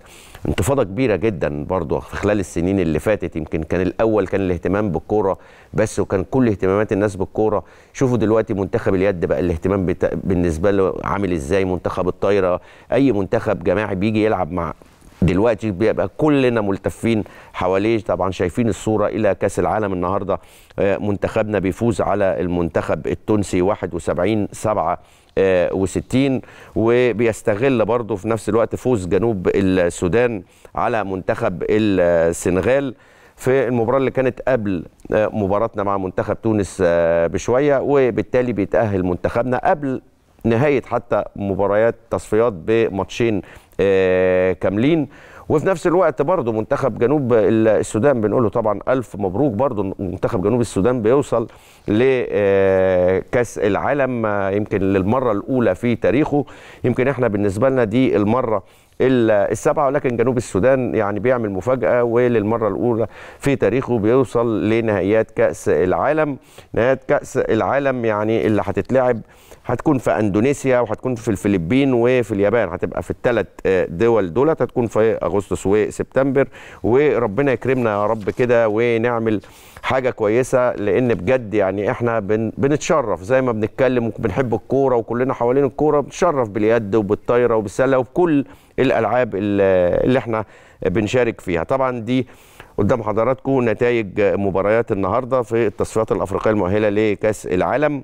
S1: انتفاضه كبيره جدا برضو في خلال السنين اللي فاتت يمكن كان الاول كان الاهتمام بالكوره بس وكان كل اهتمامات الناس بالكوره شوفوا دلوقتي منتخب اليد بقى الاهتمام بالنسبه له عامل ازاي منتخب الطايره اي منتخب جماعي بيجي يلعب مع دلوقتي بيبقى كلنا ملتفين حواليه طبعا شايفين الصوره الى كاس العالم النهارده آه، منتخبنا بيفوز على المنتخب التونسي 71 7 آه، وستين وبيستغل برضه في نفس الوقت فوز جنوب السودان على منتخب السنغال في المباراة اللي كانت قبل آه، مباراتنا مع منتخب تونس بشوية وبالتالي بيتأهل منتخبنا قبل نهاية حتى مباريات تصفيات بماتشين آه، كاملين وفي نفس الوقت برضه منتخب جنوب السودان بنقول له طبعا الف مبروك برضه منتخب جنوب السودان بيوصل لكاس آه، العالم آه، يمكن للمره الاولى في تاريخه يمكن احنا بالنسبه لنا دي المره السبعه ولكن جنوب السودان يعني بيعمل مفاجاه وللمره الاولى في تاريخه بيوصل لنهائيات كاس العالم نهائيات كاس العالم يعني اللي هتتلعب هتكون في اندونيسيا وهتكون في الفلبين وفي اليابان هتبقى في الثلاث آه، دول دولت هتكون في اغسطس وسبتمبر وربنا يكرمنا يا رب كده ونعمل حاجه كويسه لان بجد يعني احنا بن بنتشرف زي ما بنتكلم وبنحب الكوره وكلنا حوالين الكوره بنتشرف باليد وبالطايره وبالسله وبكل الالعاب اللي احنا بنشارك فيها طبعا دي قدام حضراتكم نتائج مباريات النهارده في التصفيات الافريقيه المؤهله لكاس العالم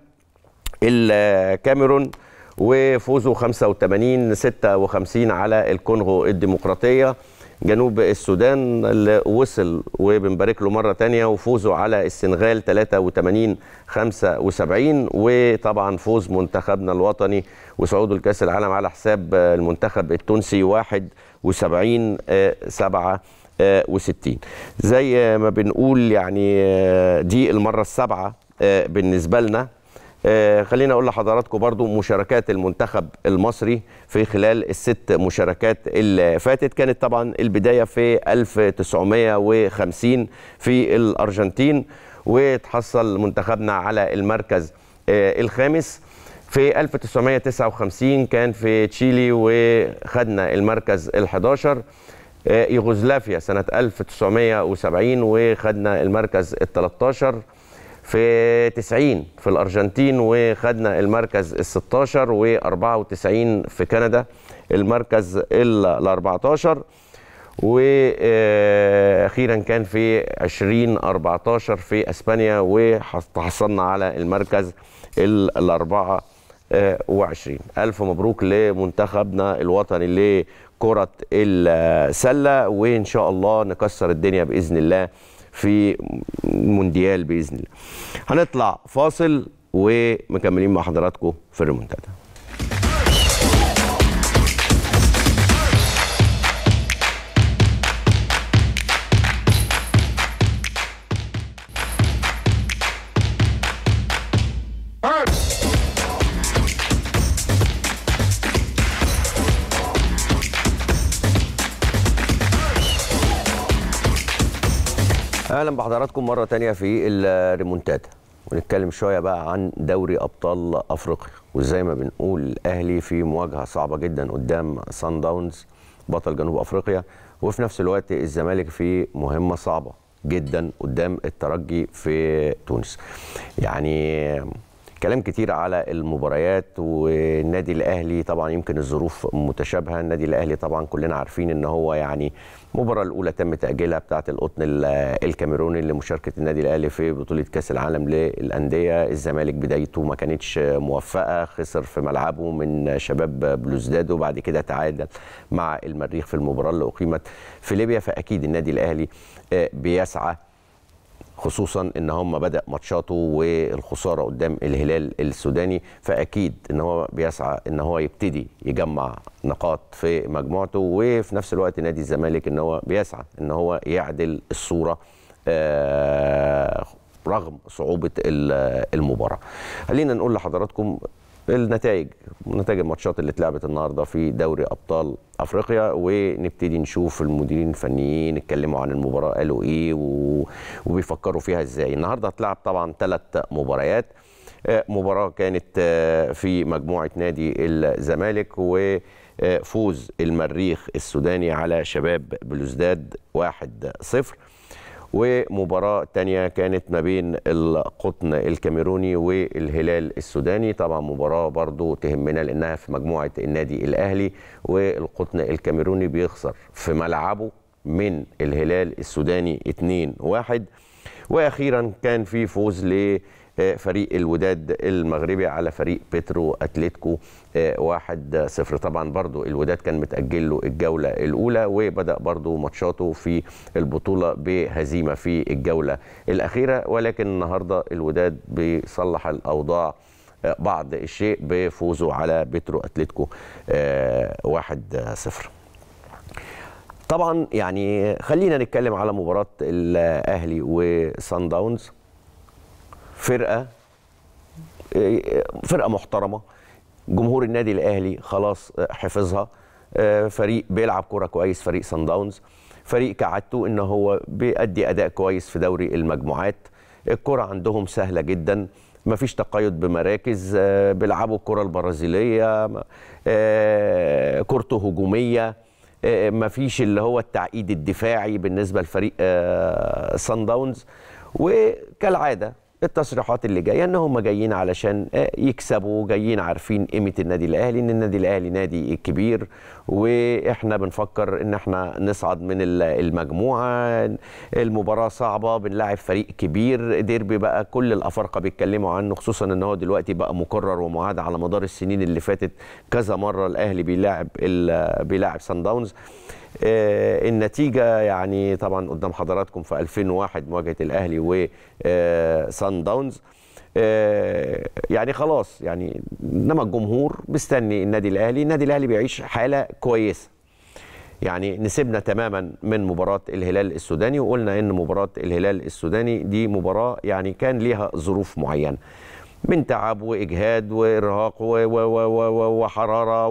S1: الكاميرون وفوزه 85 56 على الكونغو الديمقراطيه جنوب السودان اللي وصل وبنبارك له مره ثانيه وفوزه على السنغال 83 75 وطبعا فوز منتخبنا الوطني وصعوده لكاس العالم على حساب المنتخب التونسي 71 67 آه، آه، زي ما بنقول يعني آه، دي المرة السابعة بالنسبة لنا آه، خلينا اقول لحضراتكم برضو مشاركات المنتخب المصري في خلال الست مشاركات اللي فاتت كانت طبعا البدايه في 1950 في الارجنتين وتحصل منتخبنا على المركز آه، الخامس في 1959 كان في تشيلي وخدنا المركز ال11 آه، يوغوسلافيا سنة 1970 وخدنا المركز ال13 في 90 في الارجنتين وخدنا المركز ال 16 و94 في كندا المركز ال 14 واخيرا كان في 2014 في اسبانيا وتحصلنا على المركز ال 24 الف مبروك لمنتخبنا الوطني لكره السله وان شاء الله نكسر الدنيا باذن الله في مونديال باذن الله هنطلع فاصل ومكملين مع حضراتكم في الريمونتادا اهلا بحضراتكم مره تانية في الريمونتادا ونتكلم شويه بقى عن دوري ابطال افريقيا وزي ما بنقول الاهلي في مواجهه صعبه جدا قدام سان داونز بطل جنوب افريقيا وفي نفس الوقت الزمالك في مهمه صعبه جدا قدام الترجي في تونس يعني كلام كتير على المباريات والنادي الاهلي طبعا يمكن الظروف متشابهه النادي الاهلي طبعا كلنا عارفين ان هو يعني المباراه الاولى تم تاجيلها بتاعه القطن الكاميروني لمشاركه النادي الاهلي في بطوله كاس العالم للانديه الزمالك بدايته ما كانتش موفقه خسر في ملعبه من شباب بلوزداد وبعد كده تعادل مع المريخ في المباراه اللي اقيمت في ليبيا فاكيد النادي الاهلي آه، بيسعى خصوصا ان هم بدا ماتشاته والخساره قدام الهلال السوداني فاكيد ان هو بيسعى ان هو يبتدي يجمع نقاط في مجموعته وفي نفس الوقت نادي الزمالك ان هو بيسعى ان هو يعدل الصوره آه، رغم صعوبه المباراه خلينا نقول لحضراتكم النتائج نتائج الماتشات اللي اتلعبت النهارده في دوري ابطال افريقيا ونبتدي نشوف المديرين الفنيين اتكلموا عن المباراه قالوا ايه و... وبيفكروا فيها ازاي النهارده هتلعب طبعا ثلاث مباريات آه، مباراه كانت آه، في مجموعه نادي الزمالك وفوز المريخ السوداني على شباب بلوزداد 1-0 ومباراة تانية كانت ما بين القطن الكاميروني والهلال السوداني طبعا مباراة برضو تهمنا لأنها في مجموعة النادي الأهلي والقطن الكاميروني بيخسر في ملعبه من الهلال السوداني 2-1 واخيرا كان في فوز ل فريق الوداد المغربي على فريق بيترو اتلتيكو 1 آه، 0 طبعا برضو الوداد كان متأجل له الجولة الأولى وبدأ برضو ماتشاته في البطولة بهزيمة في الجولة الأخيرة ولكن النهاردة الوداد بيصلح الأوضاع آه، بعض الشيء بفوزه على بيترو اتلتيكو 1 آه، 0 طبعا يعني خلينا نتكلم على مباراة الأهلي وصن داونز فرقه إيه، إيه، فرقه محترمه جمهور النادي الاهلي خلاص آه، حفظها آه، فريق بيلعب كوره كويس فريق سان داونز فريق كعادته ان هو بيأدي اداء كويس في دوري المجموعات الكره عندهم سهله جدا مفيش تقيد بمراكز آه، بيلعبوا الكره البرازيليه كورته هجوميه مفيش اللي هو التعقيد الدفاعي بالنسبه لفريق سان داونز وكالعاده التصريحات اللي جايه ان هم جايين علشان آه، يكسبوا جايين عارفين قيمه النادي الاهلي ان النادي الاهلي نادي كبير واحنا بنفكر ان احنا نصعد من المجموعه المباراه صعبه بنلاعب فريق كبير ديربي بقى كل الافارقه بيتكلموا عنه خصوصا ان هو دلوقتي بقى مكرر ومعاد على مدار السنين اللي فاتت كذا مره الاهلي بيلاعب بيلاعب سان داونز آه، النتيجه يعني طبعا قدام حضراتكم في 2001 مواجهه الاهلي وسان آه، داونز آه، يعني خلاص يعني انما الجمهور مستني النادي الاهلي النادي الاهلي بيعيش حاله كويسه يعني نسيبنا تماما من مباراة الهلال السوداني وقلنا ان مباراة الهلال السوداني دي مباراة يعني كان ليها ظروف معينة من تعب واجهاد وارهاق وحراره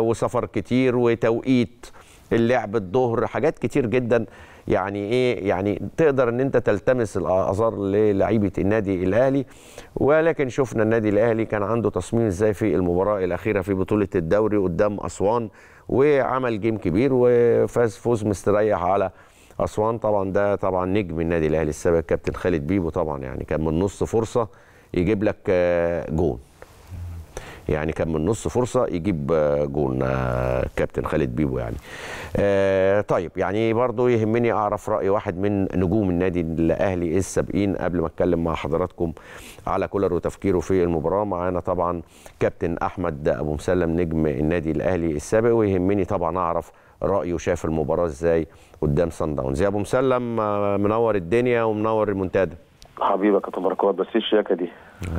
S1: وسفر كتير وتوقيت اللعب الظهر حاجات كتير جدا يعني ايه يعني تقدر ان انت تلتمس الاعذار للعيبه النادي الاهلي ولكن شفنا النادي الاهلي كان عنده تصميم ازاي في المباراه الاخيره في بطوله الدوري قدام اسوان وعمل جيم كبير وفاز فوز مستريح على اسوان طبعا ده طبعا نجم النادي الاهلي السابق كابتن خالد بيبو طبعا يعني كان من نص فرصه يجيب لك آه، جون يعني كان من نص فرصه يجيب آه، جون آه، كابتن خالد بيبو يعني آه، طيب يعني برضو يهمني اعرف راي واحد من نجوم النادي الاهلي السابقين قبل ما اتكلم مع حضراتكم على كولر وتفكيره في المباراه معانا طبعا كابتن احمد ابو مسلم نجم النادي الاهلي السابق ويهمني طبعا اعرف رايه شاف المباراه ازاي قدام سان داونز يا ابو مسلم منور الدنيا ومنور المنتدى
S5: حبيبك يا تبارك الله بس ايه الشياكه دي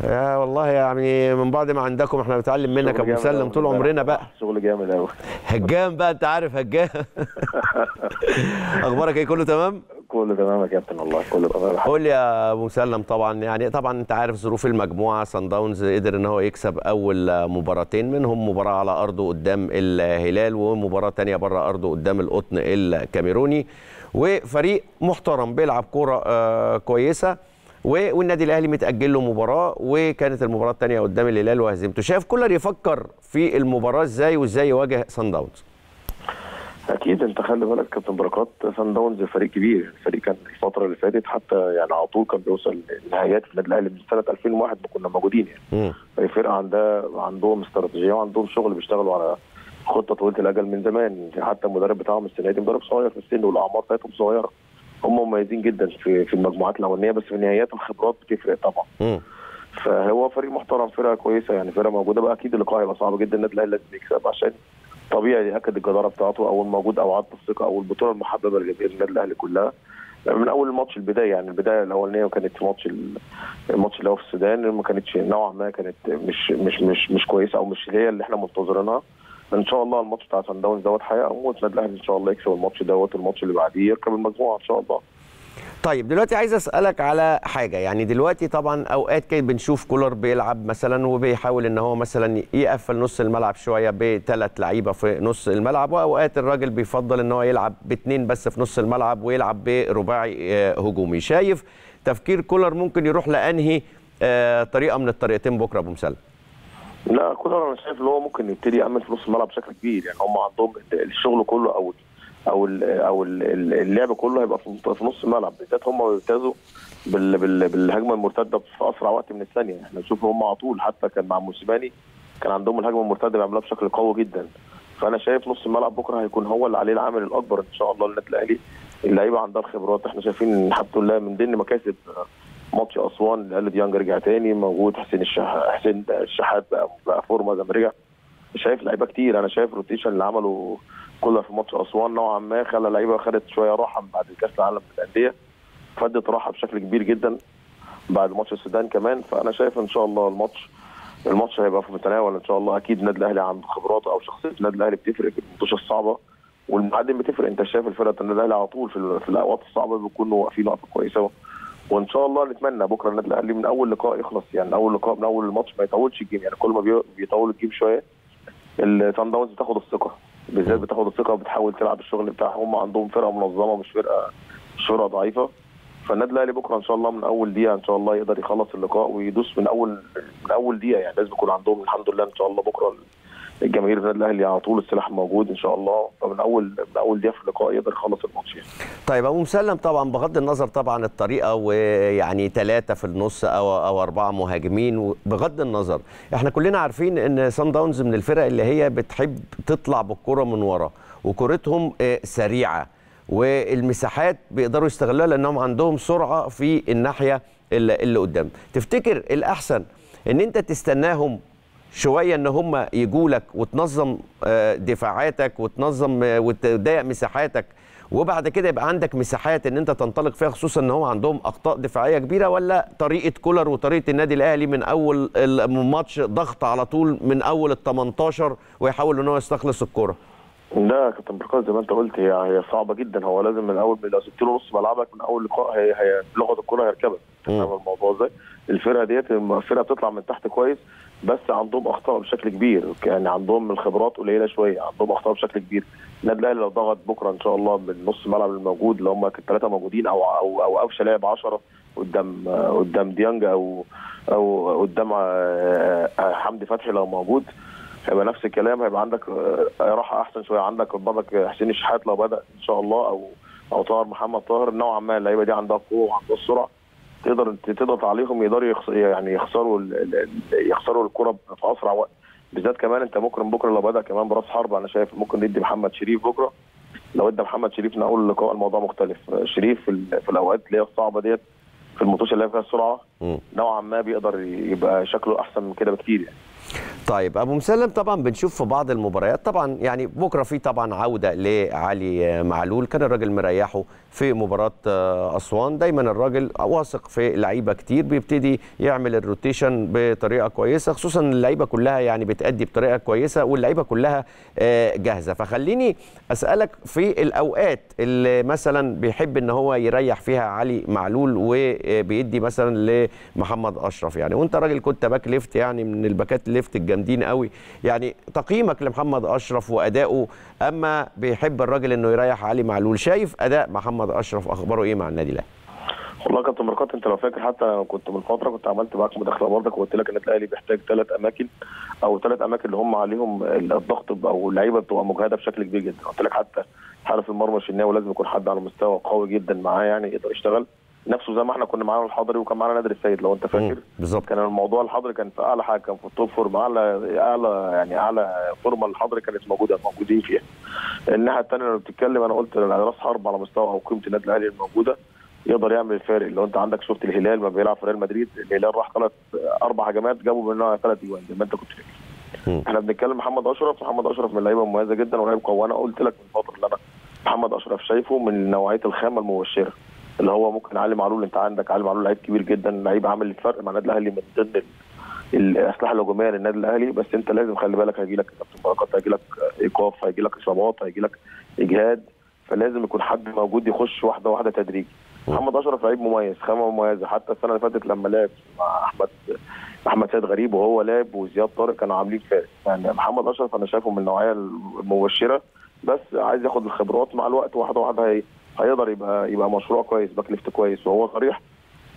S1: يا والله يعني من بعد ما عندكم احنا
S5: بنتعلم منك يا ابو مسلم طول عمرنا بقى شغل جامد قوي
S1: هجام بقى انت عارف هجام <laughs> اخبارك ايه كله تمام
S5: كله تمام يا كابتن والله
S1: كله تمام قول لي يا ابو مسلم طبعا يعني طبعا انت عارف ظروف المجموعه سان داونز قدر ان هو يكسب اول مباراتين منهم مباراه على ارضه قدام الهلال ومباراه ثانيه بره ارضه قدام القطن الكاميروني وفريق محترم بيلعب كوره آه، كويسه والنادي الاهلي متاجل له مباراه وكانت المباراه الثانيه قدام الهلال وهزمته شايف
S5: كولر يفكر
S1: في المباراه ازاي وازاي يواجه سان داونز
S5: اكيد انت خلي بالك كابتن بركات سان داونز فريق كبير الفريق كان الفتره اللي فاتت حتى يعني على طول كان بيوصل نهائيات في النادي الاهلي من سنه 2001 ما كنا موجودين يعني الفرقه عندها عندهم استراتيجيه وعندهم شغل بيشتغلوا على خطه طويله الاجل من زمان حتى المدرب بتاعهم السنه دي مدرب صغير في السن والاعمار بتاعتهم صغيره هم مميزين جدا في في المجموعات الاولانيه بس في النهايات الخبرات بتفرق طبعا م. فهو فريق محترم فرقه كويسه يعني فرقه موجوده بقى اكيد اللقاء هيبقى صعب جدا النادي الاهلي لازم يكسب عشان طبيعي ياكد الجداره بتاعته اول موجود او عط الثقه او البطوله المحببه للنادي النادي الاهلي كلها من اول الماتش البدايه يعني البدايه الاولانيه كانت في ماتش الماتش اللي هو في السودان ما كانتش نوعا ما كانت مش مش مش مش كويسه او مش هي اللي احنا منتظرينها ان شاء الله الماتش بتاع سان داونز دوت هيبقى موت النادي الاهلي ان شاء الله يكسب الماتش دوت والماتش اللي بعديه يركب المجموعه ان شاء الله
S1: طيب دلوقتي عايز اسالك على حاجه يعني دلوقتي طبعا اوقات كده بنشوف كولر بيلعب مثلا وبيحاول ان هو مثلا يقفل نص الملعب شويه بثلاث لعيبه في نص الملعب واوقات الراجل بيفضل ان هو يلعب باثنين بس في نص الملعب ويلعب برباعي آه، هجومي شايف تفكير كولر ممكن يروح لانهي آه، طريقه من الطريقتين بكره ابو مسلم
S5: لا كولر انا شايف ان هو ممكن يبتدي يامن في نص الملعب بشكل كبير يعني هم عندهم الشغل كله او او او اللعب كله هيبقى في نص الملعب بالذات هم بيمتازوا بالهجمه المرتده في اسرع وقت من الثانيه احنا نشوف هم على طول حتى كان مع موسيماني كان عندهم الهجمه المرتده بيعملوها بشكل قوي جدا فانا شايف نص الملعب بكره هيكون هو اللي عليه العامل الاكبر ان شاء الله للنادي الاهلي اللعيبه عندها الخبرات احنا شايفين الحمد لله من ضمن مكاسب ماتش اسوان اللي ديانج رجع تاني موجود حسين الشح... حسين الشحات بقى, بقى فورمه زي ما رجع شايف لعيبه كتير انا شايف روتيشن اللي عمله كولر في ماتش اسوان نوعا ما خلى لعيبه خدت شويه راحه بعد كاس العالم للانديه فدت راحه بشكل كبير جدا بعد ماتش السودان كمان فانا شايف ان شاء الله الماتش الماتش هيبقى في متناول ان شاء الله اكيد النادي الاهلي عنده خبراته او شخصيه النادي الاهلي بتفرق في الماتش الصعبه والمعادن بتفرق انت شايف الفرقه النادي الاهلي على طول في الاوقات الصعبه بيكونوا واقفين وقفه كويسه وان شاء الله نتمنى بكره النادي الاهلي من اول لقاء يخلص يعني اول لقاء من اول الماتش ما يطولش الجيم يعني كل ما بيطول الجيم شويه السان داونز بتاخد الثقه بالذات بتاخد الثقه وبتحاول تلعب الشغل بتاعها هم عندهم فرقه منظمه مش فرقه مش فرقه ضعيفه فالنادي الاهلي بكره ان شاء الله من اول دقيقه ان شاء الله يقدر يخلص اللقاء ويدوس من اول من اول دقيقه يعني لازم يكون عندهم الحمد لله ان شاء الله بكره الجماهير النادي الاهلي على طول السلاح موجود ان شاء الله فمن اول من اول دقيقه في اللقاء يقدر يخلص الماتش يعني.
S1: طيب ابو مسلم طبعا بغض النظر طبعا الطريقه ويعني ثلاثه في النص او او اربعه مهاجمين بغض النظر احنا كلنا عارفين ان سان داونز من الفرق اللي هي بتحب تطلع بالكره من ورا وكورتهم آه، سريعه والمساحات بيقدروا يستغلوها لانهم عندهم سرعه في الناحيه اللي قدام تفتكر الاحسن ان انت تستناهم شويه ان هم يجوا لك وتنظم آه، دفاعاتك وتنظم آه، وتضيق مساحاتك وبعد كده يبقى عندك مساحات ان انت تنطلق فيها خصوصا ان هو عندهم اخطاء دفاعيه كبيره ولا طريقه كولر وطريقه النادي الاهلي من اول الماتش ضغط على طول من اول ال 18 ويحاول ان هو يستخلص الكوره.
S5: لا يا كابتن بركات زي ما انت قلت هي هي صعبه جدا هو لازم من اول لو سبت له نص ملعبك من اول لقاء هي هي لغه الكوره هيركبك تفهم الموضوع ازاي؟ الفرقه ديت الفرقه بتطلع من تحت كويس بس عندهم اخطاء بشكل كبير يعني عندهم الخبرات قليله شويه عندهم اخطاء بشكل كبير النادي الاهلي لو ضغط بكره ان شاء الله من نص الملعب الموجود اللي هم الثلاثه موجودين او او او قفشه لاعب 10 قدام قدام ديانج او او قدام آه، آه، حمدي فتحي لو موجود هيبقى نفس الكلام هيبقى عندك آه، راحه احسن شويه عندك قدامك حسين الشحات لو بدا ان شاء الله او او طاهر محمد طاهر نوعا ما اللعيبه دي عندها قوه وعندها السرعه تقدر تضغط عليهم يقدروا يخس... يعني يخسروا ال... يخسروا الكره في اسرع وقت بالذات كمان انت ممكن بكره لو بدا كمان براس حرب انا شايف ممكن ندي محمد شريف بكره لو ادى محمد شريف نقول اللقاء الموضوع مختلف شريف في, ال... في الاوقات اللي هي الصعبه ديت في الماتش اللي هي فيها السرعه نوعا ما بيقدر يبقى شكله احسن من كده بكتير يعني
S1: طيب ابو مسلم طبعا بنشوف في بعض المباريات طبعا يعني بكره في طبعا عوده لعلي معلول كان الراجل مريحه في مباراه آه، اسوان دايما الراجل واثق في لعيبه كتير بيبتدي يعمل الروتيشن بطريقه كويسه خصوصا اللعيبه كلها يعني بتادي بطريقه كويسه واللعيبه كلها آه، جاهزه فخليني اسالك في الاوقات اللي مثلا بيحب ان هو يريح فيها علي معلول وبيدي مثلا لمحمد اشرف يعني وانت راجل كنت باك ليفت يعني من الباكات ليفت الليفت الجامدين قوي يعني تقييمك لمحمد اشرف وادائه اما بيحب الراجل انه يريح علي معلول شايف اداء محمد اشرف اخباره ايه مع النادي الاهلي
S5: والله كابتن مرقات انت لو فاكر حتى كنت من فتره كنت عملت معاك مداخله برضك وقلت لك النادي الاهلي بيحتاج ثلاث اماكن او ثلاث اماكن اللي هم عليهم الضغط او اللعيبه بتبقى مجهده بشكل كبير جدا قلت لك حتى حارس المرمى الشناوي لازم يكون حد على مستوى قوي جدا معاه يعني يقدر يشتغل نفسه زي ما احنا كنا معانا الحضري وكان معانا نادر السيد لو انت فاكر بالظبط كان الموضوع الحضري كان في اعلى حاجه كان في التوب فورم اعلى اعلى يعني اعلى فورمه الحضري كانت موجوده موجودين فيها الناحيه الثانيه لو بتتكلم انا قلت راس حرب على مستوى او قيمه النادي الاهلي الموجوده يقدر يعمل الفارق لو انت عندك صوره الهلال ما بيلعب في ريال مدريد الهلال راح ثلاث اربع هجمات جابوا منها ثلاث ايوان زي ما انت كنت
S3: فاكر احنا
S5: بنتكلم محمد اشرف محمد اشرف من اللعيبه المميزه جدا ولعيب قوي انا قلت لك من فتره اللي انا محمد اشرف شايفه من نوعيه الخامه المبشره اللي هو ممكن علي معلول انت عندك علي معلول لعيب كبير جدا لعيب عامل فرق مع النادي الاهلي من ضمن الاسلحه الهجوميه للنادي الاهلي بس انت لازم خلي بالك هيجي لك كابتن بركات هيجي لك ايقاف هيجي لك اصابات هيجي لك اجهاد فلازم يكون حد موجود يخش واحده واحده تدريجي محمد اشرف لعيب مميز خامه مميزه حتى السنه اللي فاتت لما لعب مع احمد احمد سيد غريب وهو لعب وزياد طارق كانوا عاملين فارق يعني محمد اشرف انا شايفه من النوعيه المبشره بس عايز ياخد الخبرات مع الوقت واحده واحده هيقدر يبقى يبقى مشروع كويس باك ليفت كويس وهو صريح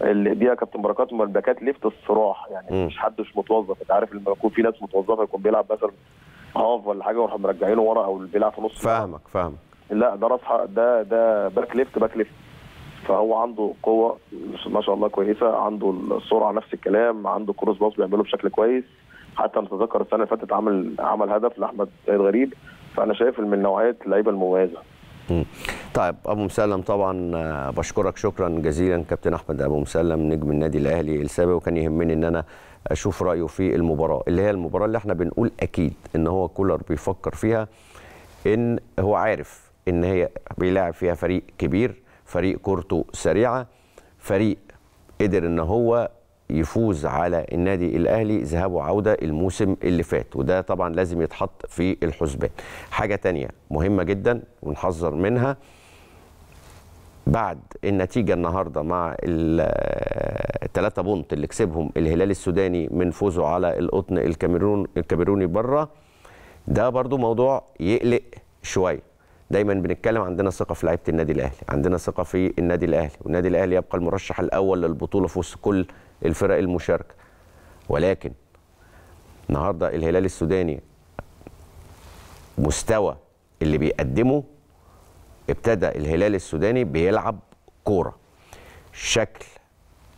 S5: اللي بيها كابتن بركات هم الباكات ليفت الصراح يعني م. مش حد مش متوظف انت عارف لما يكون في ناس متوظفه يكون بيلعب مثلا هاف ولا حاجه ويروحوا مرجعينه ورا او بيلعب في نص
S1: فاهمك فاهمك
S5: لا ده راس ده ده باك ليفت باك ليفت فهو عنده قوه ما شاء الله كويسه عنده السرعه نفس الكلام عنده كروس باص بيعمله بشكل كويس حتى نتذكر السنه اللي فاتت عمل عمل هدف لاحمد سيد غريب فانا شايف من نوعيه اللعيبه المميزه
S1: طيب ابو مسلم طبعا آه، بشكرك شكرا جزيلا كابتن احمد ابو مسلم نجم النادي الاهلي السابق وكان يهمني ان انا اشوف رايه في المباراه اللي هي المباراه اللي احنا بنقول اكيد ان هو كولر بيفكر فيها ان هو عارف ان هي بيلاعب فيها فريق كبير فريق كورته سريعه فريق قدر ان هو يفوز على النادي الاهلي ذهاب وعوده الموسم اللي فات وده طبعا لازم يتحط في الحسبان حاجه تانية مهمه جدا ونحذر منها بعد النتيجة النهاردة مع الثلاثة بونت اللي كسبهم الهلال السوداني من فوزه على القطن الكاميرون الكاميروني بره ده برضو موضوع يقلق شوية دايما بنتكلم عندنا ثقة في لعيبة النادي الأهلي عندنا ثقة في النادي الأهلي والنادي الأهلي يبقى المرشح الأول للبطولة في وسط كل الفرق المشاركه ولكن النهارده الهلال السوداني مستوى اللي بيقدمه ابتدى الهلال السوداني بيلعب كوره شكل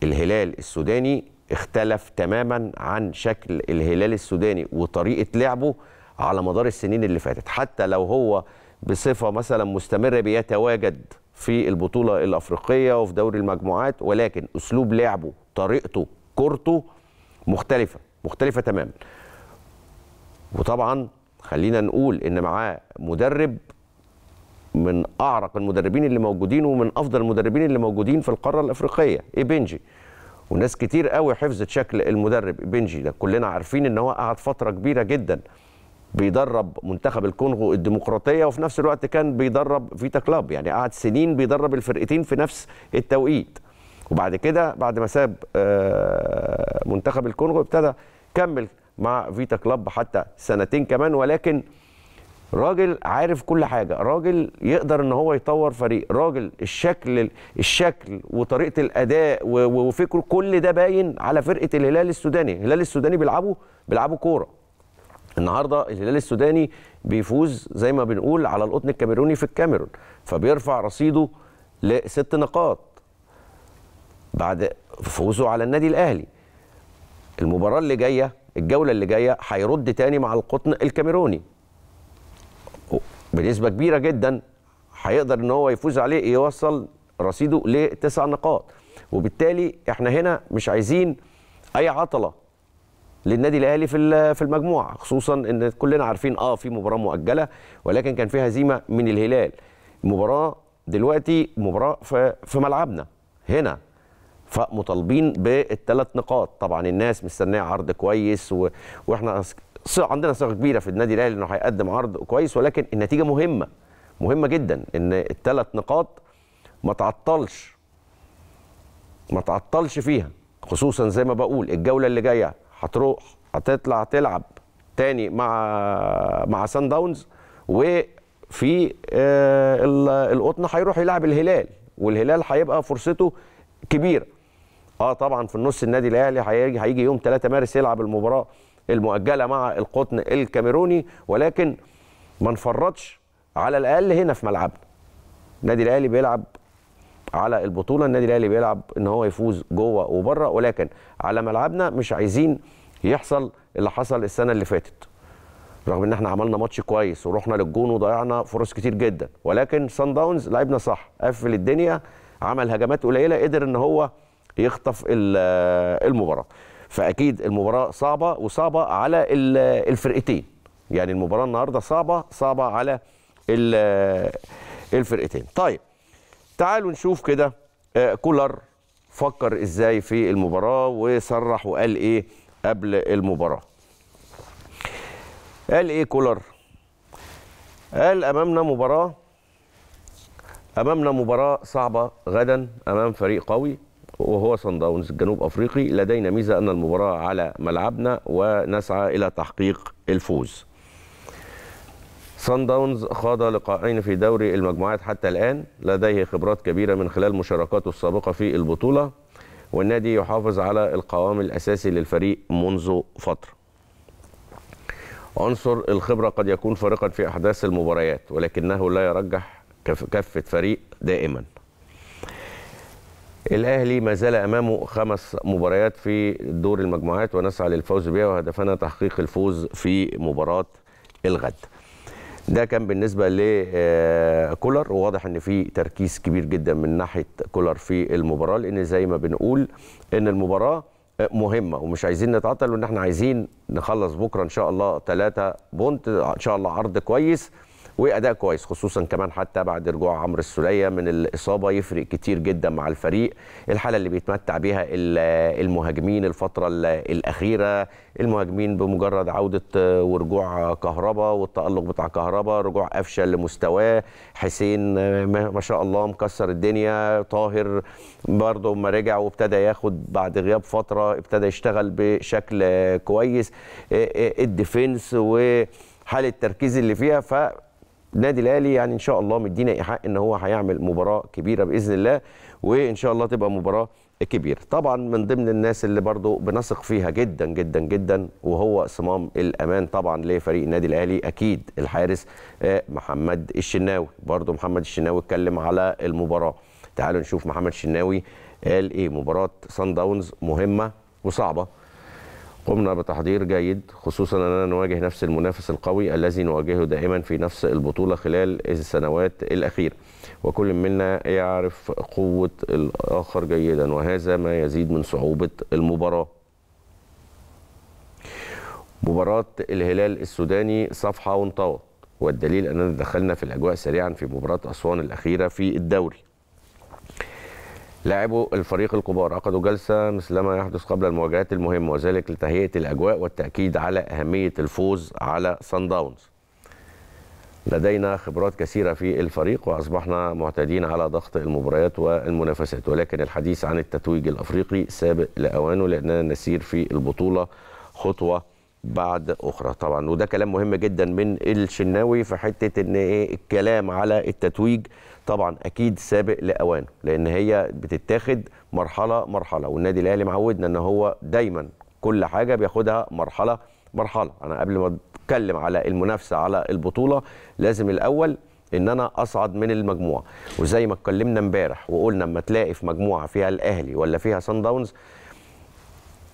S1: الهلال السوداني اختلف تماما عن شكل الهلال السوداني وطريقه لعبه على مدار السنين اللي فاتت حتى لو هو بصفه مثلا مستمره بيتواجد في البطوله الافريقيه وفي دوري المجموعات ولكن اسلوب لعبه طريقته كورته مختلفه مختلفه تماما وطبعا خلينا نقول ان معاه مدرب من اعرق المدربين اللي موجودين ومن افضل المدربين اللي موجودين في القاره الافريقيه ايبنجي وناس كتير قوي حفظت شكل المدرب بنجي ده كلنا عارفين ان هو قعد فتره كبيره جدا بيدرب منتخب الكونغو الديمقراطيه وفي نفس الوقت كان بيدرب فيتا كلاب يعني قعد سنين بيدرب الفرقتين في نفس التوقيت وبعد كده بعد ما ساب آه، منتخب الكونغو ابتدى كمل مع فيتا كلاب حتى سنتين كمان ولكن راجل عارف كل حاجه راجل يقدر ان هو يطور فريق راجل الشكل الشكل وطريقه الاداء وفكره كل ده باين على فرقه الهلال السوداني الهلال السوداني بيلعبوا بيلعبوا كوره النهارده الهلال السوداني بيفوز زي ما بنقول على القطن الكاميروني في الكاميرون فبيرفع رصيده لست نقاط بعد فوزه على النادي الاهلي المباراه اللي جايه الجوله اللي جايه هيرد تاني مع القطن الكاميروني بنسبه كبيره جدا هيقدر ان هو يفوز عليه يوصل رصيده لتسع نقاط وبالتالي احنا هنا مش عايزين اي عطله للنادي الاهلي في في المجموعه خصوصا ان كلنا عارفين اه في مباراه مؤجله ولكن كان في هزيمه من الهلال مباراه دلوقتي مباراه في, في ملعبنا هنا فمطالبين بالثلاث نقاط طبعا الناس مستنيه عرض كويس و... واحنا عندنا ثقه كبيره في النادي الاهلي انه هيقدم عرض كويس ولكن النتيجه مهمه مهمه جدا ان الثلاث نقاط ما تعطلش ما تعطلش فيها خصوصا زي ما بقول الجوله اللي جايه هتروح هتطلع تلعب تاني مع مع سان داونز وفي آه، القطن هيروح يلعب الهلال والهلال هيبقى فرصته كبيره اه طبعا في النص النادي الاهلي هيجي هيجي يوم 3 مارس يلعب المباراه المؤجله مع القطن الكاميروني ولكن ما نفرطش على الاقل هنا في ملعبنا النادي الاهلي بيلعب على البطوله النادي الاهلي بيلعب ان هو يفوز جوه وبره ولكن على ملعبنا مش عايزين يحصل اللي حصل السنه اللي فاتت رغم ان احنا عملنا ماتش كويس ورحنا للجون وضيعنا فرص كتير جدا ولكن سان داونز لعبنا صح قفل الدنيا عمل هجمات قليله قدر ان هو يخطف المباراه فاكيد المباراه صعبه وصعبه على الفرقتين يعني المباراه النهارده صعبه صعبه على الفرقتين طيب تعالوا نشوف كده آه، كولر فكر ازاي في المباراه وصرح وقال ايه قبل المباراه قال ايه كولر قال امامنا مباراه امامنا مباراه صعبه غدا امام فريق قوي وهو صن داونز الجنوب افريقي لدينا ميزه ان المباراه على ملعبنا ونسعى الى تحقيق الفوز سان داونز خاض لقاءين في دوري المجموعات حتى الآن لديه خبرات كبيرة من خلال مشاركاته السابقة في البطولة والنادي يحافظ على القوام الأساسي للفريق منذ فترة عنصر الخبرة قد يكون فارقا في أحداث المباريات ولكنه لا يرجح كفة فريق دائما الأهلي ما زال أمامه خمس مباريات في دور المجموعات ونسعى للفوز بها وهدفنا تحقيق الفوز في مباراة الغد ده كان بالنسبه لكولر آه، وواضح ان في تركيز كبير جدا من ناحيه كولر في المباراه لان زي ما بنقول ان المباراه آه، مهمه ومش عايزين نتعطل وان احنا عايزين نخلص بكره ان شاء الله ثلاثة بونت ان شاء الله عرض كويس واداء كويس خصوصا كمان حتى بعد رجوع عمرو السوليه من الاصابه يفرق كتير جدا مع الفريق الحاله اللي بيتمتع بيها المهاجمين الفتره الاخيره المهاجمين بمجرد عوده آه، ورجوع آه، كهربا والتالق بتاع كهربا رجوع قفشه لمستواه حسين آه، ما شاء الله مكسر الدنيا طاهر برضه ما رجع وابتدى ياخد بعد غياب فتره ابتدى يشتغل بشكل كويس الديفنس وحاله التركيز اللي فيها ف النادي الاهلي يعني ان شاء الله مدينا ايحاء ان هو هيعمل مباراه كبيره باذن الله وان شاء الله تبقى مباراه كبيره طبعا من ضمن الناس اللي برضو بنثق فيها جدا جدا جدا وهو صمام الامان طبعا لفريق النادي الاهلي اكيد الحارس آه، محمد الشناوي برضو محمد الشناوي اتكلم على المباراه تعالوا نشوف محمد الشناوي قال ايه مباراه سان داونز مهمه وصعبه قمنا بتحضير جيد خصوصا أننا نواجه نفس المنافس القوي الذي نواجهه دائما في نفس البطولة خلال السنوات الأخيرة وكل منا يعرف قوة الآخر جيدا وهذا ما يزيد من صعوبة المباراة مباراة الهلال السوداني صفحة وانطوت والدليل أننا دخلنا في الأجواء سريعا في مباراة أسوان الأخيرة في الدوري لاعبو الفريق الكبار عقدوا جلسه مثل ما يحدث قبل المواجهات المهمه وذلك لتهيئه الاجواء والتاكيد على اهميه الفوز على سان داونز. لدينا خبرات كثيره في الفريق واصبحنا معتادين على ضغط المباريات والمنافسات ولكن الحديث عن التتويج الافريقي سابق لاوانه لاننا نسير في البطوله خطوه بعد اخرى طبعا وده كلام مهم جدا من الشناوي في حته ان ايه الكلام على التتويج طبعا اكيد سابق لاوانه لان هي بتتاخد مرحله مرحله والنادي الاهلي معودنا ان هو دايما كل حاجه بياخدها مرحله مرحله انا قبل ما اتكلم على المنافسه على البطوله لازم الاول ان انا اصعد من المجموعه وزي ما اتكلمنا امبارح وقلنا اما تلاقي في مجموعه فيها الاهلي ولا فيها سان داونز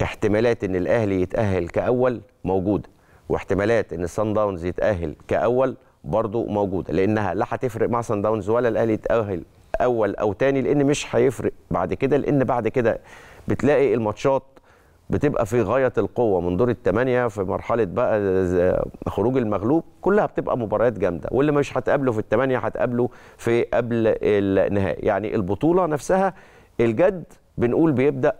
S1: احتمالات ان الاهلي يتاهل كاول موجوده واحتمالات ان سان داونز يتاهل كاول برضو موجوده لانها لا هتفرق مع سان داونز ولا الاهلي يتاهل اول او تاني لان مش هيفرق بعد كده لان بعد كده بتلاقي الماتشات بتبقى في غايه القوه من دور الثمانيه في مرحله بقى خروج المغلوب كلها بتبقى مباريات جامده واللي مش هتقابله في الثمانيه هتقابله في قبل النهائي يعني البطوله نفسها الجد بنقول بيبدا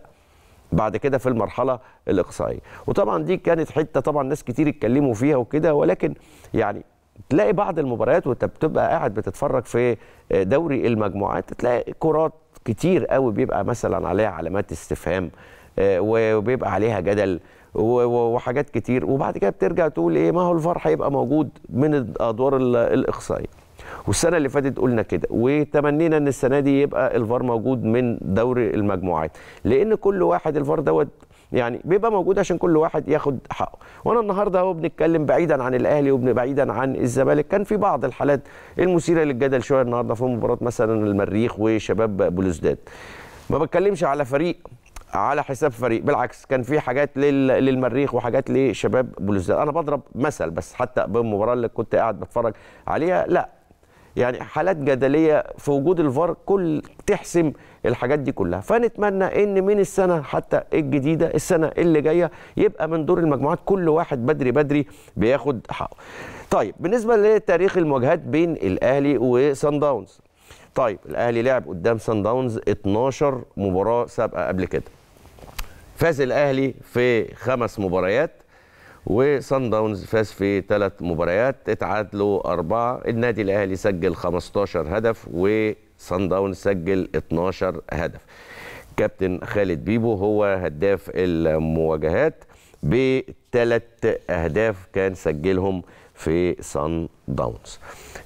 S1: بعد كده في المرحله الاقصائيه وطبعا دي كانت حته طبعا ناس كتير اتكلموا فيها وكده ولكن يعني تلاقي بعض المباريات وانت بتبقى قاعد بتتفرج في آه، دوري المجموعات تلاقي كرات كتير قوي بيبقى مثلا عليها علامات استفهام آه، وبيبقى عليها جدل وحاجات كتير وبعد كده بترجع تقول ايه ما هو الفار هيبقى موجود من الادوار الاقصائيه والسنه اللي فاتت قلنا كده وتمنينا ان السنه دي يبقى الفار موجود من دوري المجموعات لان كل واحد الفار دوت يعني بيبقى موجود عشان كل واحد ياخد حقه وانا النهارده اهو بنتكلم بعيدا عن الاهلي وبعيدا عن الزمالك كان في بعض الحالات المثيره للجدل شويه النهارده في مباراه مثلا المريخ وشباب بلوزداد ما بتكلمش على فريق على حساب فريق بالعكس كان في حاجات للمريخ وحاجات لشباب بلوزداد انا بضرب مثل بس حتى بالمباراه اللي كنت قاعد بتفرج عليها لا يعني حالات جدليه في وجود الفار كل تحسم الحاجات دي كلها فنتمنى ان من السنه حتى الجديده السنه اللي جايه يبقى من دور المجموعات كل واحد بدري بدري بياخد حقه طيب بالنسبه لتاريخ المواجهات بين الاهلي وسان داونز طيب الاهلي لعب قدام سان داونز 12 مباراه سابقه قبل كده فاز الاهلي في خمس مباريات وصن داونز فاز في ثلاث مباريات اتعادلوا أربعة النادي الأهلي سجل 15 هدف وصن داونز سجل 12 هدف كابتن خالد بيبو هو هداف المواجهات بثلاث أهداف كان سجلهم في صن داونز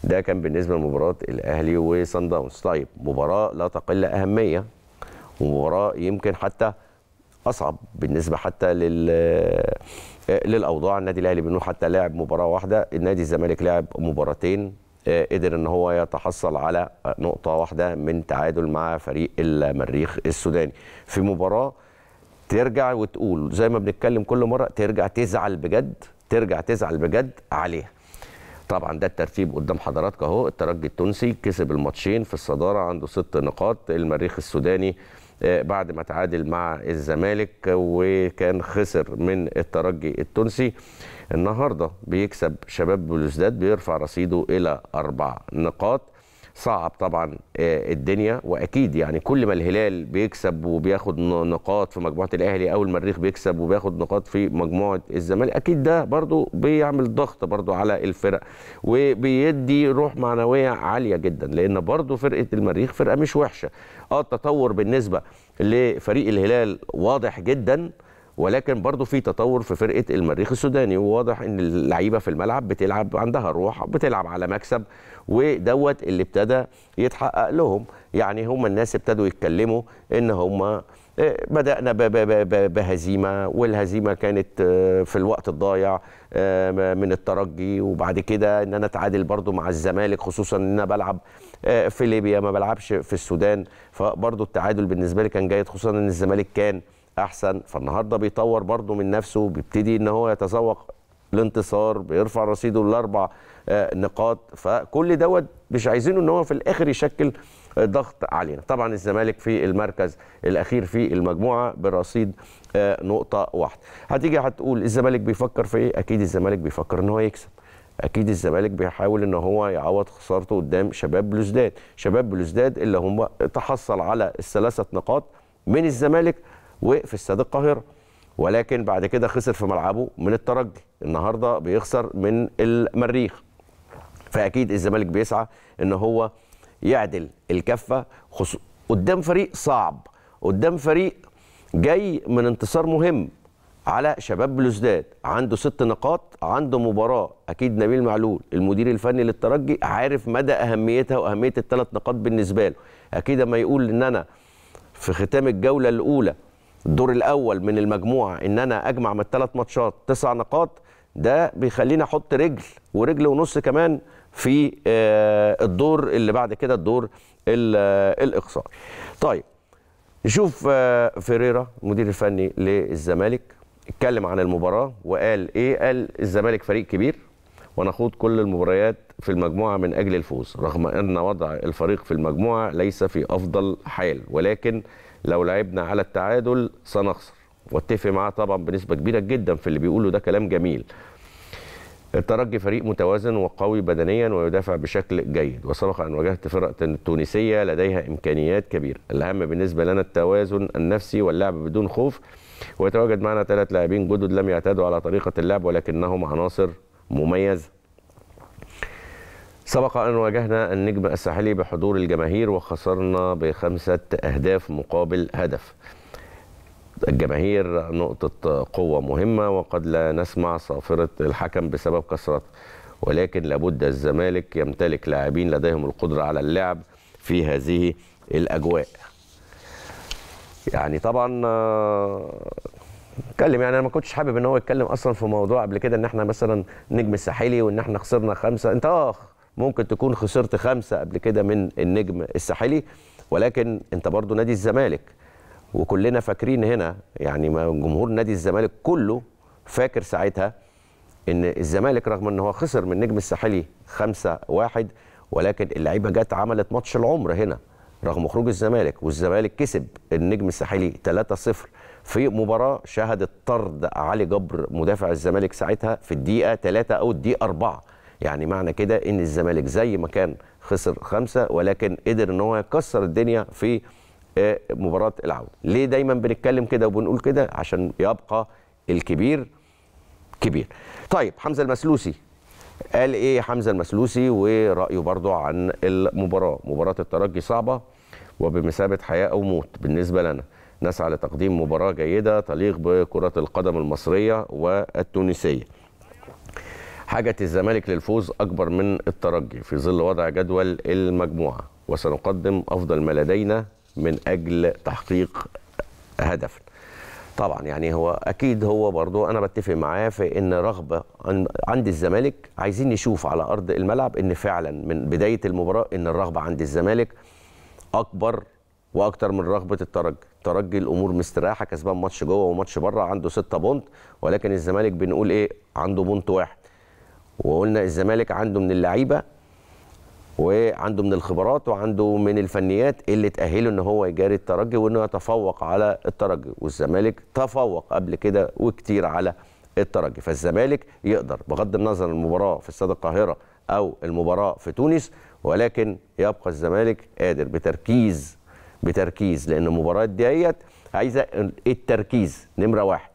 S1: ده كان بالنسبة لمباراة الأهلي وصن داونز طيب مباراة لا تقل أهمية ومباراة يمكن حتى أصعب بالنسبة حتى لل آه، للاوضاع النادي الاهلي منه حتى لعب مباراه واحده النادي الزمالك لعب مباراتين آه، قدر ان هو يتحصل على آه، نقطه واحده من تعادل مع فريق المريخ السوداني في مباراه ترجع وتقول زي ما بنتكلم كل مره ترجع تزعل بجد ترجع تزعل بجد عليها طبعا ده الترتيب قدام حضراتك اهو الترجي التونسي كسب الماتشين في الصداره عنده ست نقاط المريخ السوداني آه، بعد ما تعادل مع الزمالك وكان خسر من الترجي التونسي النهارده بيكسب شباب بلوزداد بيرفع رصيده الى اربع نقاط صعب طبعا آه، الدنيا واكيد يعني كل ما الهلال بيكسب وبياخد نقاط في مجموعه الاهلي او المريخ بيكسب وبياخد نقاط في مجموعه الزمالك اكيد ده برضو بيعمل ضغط برضو على الفرق وبيدي روح معنويه عاليه جدا لان برضو فرقه المريخ فرقه مش وحشه اه التطور بالنسبه لفريق الهلال واضح جدا ولكن برضو في تطور في فرقه المريخ السوداني وواضح ان اللعيبه في الملعب بتلعب عندها روح بتلعب على مكسب ودوت اللي ابتدى يتحقق لهم يعني هم الناس ابتدوا يتكلموا ان هم آه، بدأنا بهزيمة والهزيمة كانت آه، في الوقت الضايع آه، من الترجي وبعد كده ان انا اتعادل برضو مع الزمالك خصوصا ان انا بلعب في ليبيا ما بلعبش في السودان فبرضو التعادل بالنسبة لي كان جيد خصوصا ان الزمالك كان احسن فالنهارده بيطور برده من نفسه بيبتدي ان هو يتذوق الانتصار بيرفع رصيده لاربع آه، نقاط فكل دوت مش عايزينه ان هو في الاخر يشكل آه، ضغط علينا طبعا الزمالك في المركز الاخير في المجموعه برصيد آه، نقطه واحده هتيجي هتقول الزمالك بيفكر في ايه اكيد الزمالك بيفكر ان هو يكسب اكيد الزمالك بيحاول ان هو يعوض خسارته قدام شباب بلوزداد شباب بلوزداد اللي هم تحصل على الثلاثه نقاط من الزمالك وفي استاد القاهره ولكن بعد كده خسر في ملعبه من الترجي النهارده بيخسر من المريخ فاكيد الزمالك بيسعى ان هو يعدل الكفه خص... قدام فريق صعب قدام فريق جاي من انتصار مهم على شباب بلوزداد عنده ست نقاط عنده مباراه اكيد نبيل معلول المدير الفني للترجي عارف مدى اهميتها واهميه الثلاث نقاط بالنسبه له اكيد اما يقول ان انا في ختام الجوله الاولى الدور الاول من المجموعه ان انا اجمع من الثلاث ماتشات تسع نقاط ده بيخليني احط رجل ورجل ونص كمان في آه، الدور اللي بعد كده الدور آه، الاقصائي. طيب نشوف آه، فيريرا المدير الفني للزمالك اتكلم عن المباراه وقال ايه؟ قال الزمالك فريق كبير ونخوض كل المباريات في المجموعه من اجل الفوز رغم ان وضع الفريق في المجموعه ليس في افضل حال ولكن لو لعبنا على التعادل سنخسر واتفق معاه طبعا بنسبه كبيره جدا في اللي بيقوله ده كلام جميل الترجي فريق متوازن وقوي بدنيا ويدافع بشكل جيد وسبق ان واجهت فرق تونسيه لديها امكانيات كبيره الاهم بالنسبه لنا التوازن النفسي واللعب بدون خوف ويتواجد معنا ثلاث لاعبين جدد لم يعتادوا على طريقه اللعب ولكنهم عناصر مميزه سبق أن واجهنا النجم الساحلي بحضور الجماهير وخسرنا بخمسة أهداف مقابل هدف الجماهير نقطة قوة مهمة وقد لا نسمع صافرة الحكم بسبب كثرته ولكن لابد الزمالك يمتلك لاعبين لديهم القدرة على اللعب في هذه الأجواء يعني طبعا آه، اتكلم يعني انا ما كنتش حابب ان هو يتكلم اصلا في موضوع قبل كده ان احنا مثلا نجم الساحلي وان احنا خسرنا خمسه انت اه ممكن تكون خسرت خمسه قبل كده من النجم الساحلي ولكن انت برضو نادي الزمالك وكلنا فاكرين هنا يعني جمهور نادي الزمالك كله فاكر ساعتها ان الزمالك رغم ان هو خسر من نجم الساحلي 5 1 ولكن اللعيبه جت عملت ماتش العمر هنا رغم خروج الزمالك والزمالك كسب النجم الساحلي 3 0 في مباراه شهدت طرد علي جبر مدافع الزمالك ساعتها في الدقيقه 3 او الدقيقه 4 يعني معنى كده ان الزمالك زي ما كان خسر خمسه ولكن قدر ان هو يكسر الدنيا في آه، مباراه العوده ليه دايما بنتكلم كده وبنقول كده عشان يبقى الكبير كبير طيب حمزه المسلوسي قال ايه حمزه المسلوسي ورايه برضه عن المباراه مباراه الترجي صعبه وبمثابه حياه او موت بالنسبه لنا نسعى لتقديم مباراه جيده تليق بكره القدم المصريه والتونسيه حاجة الزمالك للفوز أكبر من الترجي في ظل وضع جدول المجموعة وسنقدم أفضل ما لدينا من أجل تحقيق هدفنا طبعا يعني هو اكيد هو برضو انا بتفق معاه في ان رغبه عند الزمالك عايزين نشوف على ارض الملعب ان فعلا من بدايه المباراه ان الرغبه عند الزمالك اكبر واكتر من رغبه الترجي الترجي الامور مستراحه كسبان ماتش جوه وماتش بره عنده ستة بونت ولكن الزمالك بنقول ايه عنده بونت واحد وقلنا الزمالك عنده من اللعيبه وعنده من الخبرات وعنده من الفنيات اللي تاهله ان هو يجاري الترجي وانه يتفوق على الترجي والزمالك تفوق قبل كده وكتير على الترجي فالزمالك يقدر بغض النظر المباراه في استاد القاهره او المباراه في تونس ولكن يبقى الزمالك قادر بتركيز بتركيز لان المباريات ديت عايزه التركيز نمره واحد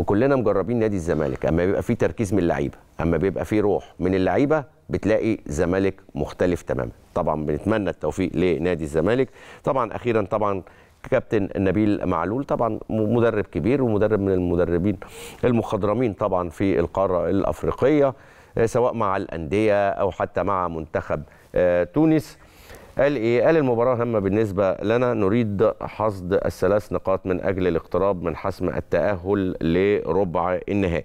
S1: وكلنا مجربين نادي الزمالك اما بيبقى فيه تركيز من اللعيبه اما بيبقى فيه روح من اللعيبه بتلاقي زمالك مختلف تماما طبعا بنتمنى التوفيق لنادي الزمالك طبعا اخيرا طبعا كابتن نبيل معلول طبعا مدرب كبير ومدرب من المدربين المخضرمين طبعا في القاره الافريقيه آه، سواء مع الانديه او حتى مع منتخب آه، تونس قال ايه قال المباراه هامه بالنسبه لنا نريد حصد الثلاث نقاط من اجل الاقتراب من حسم التاهل لربع النهائي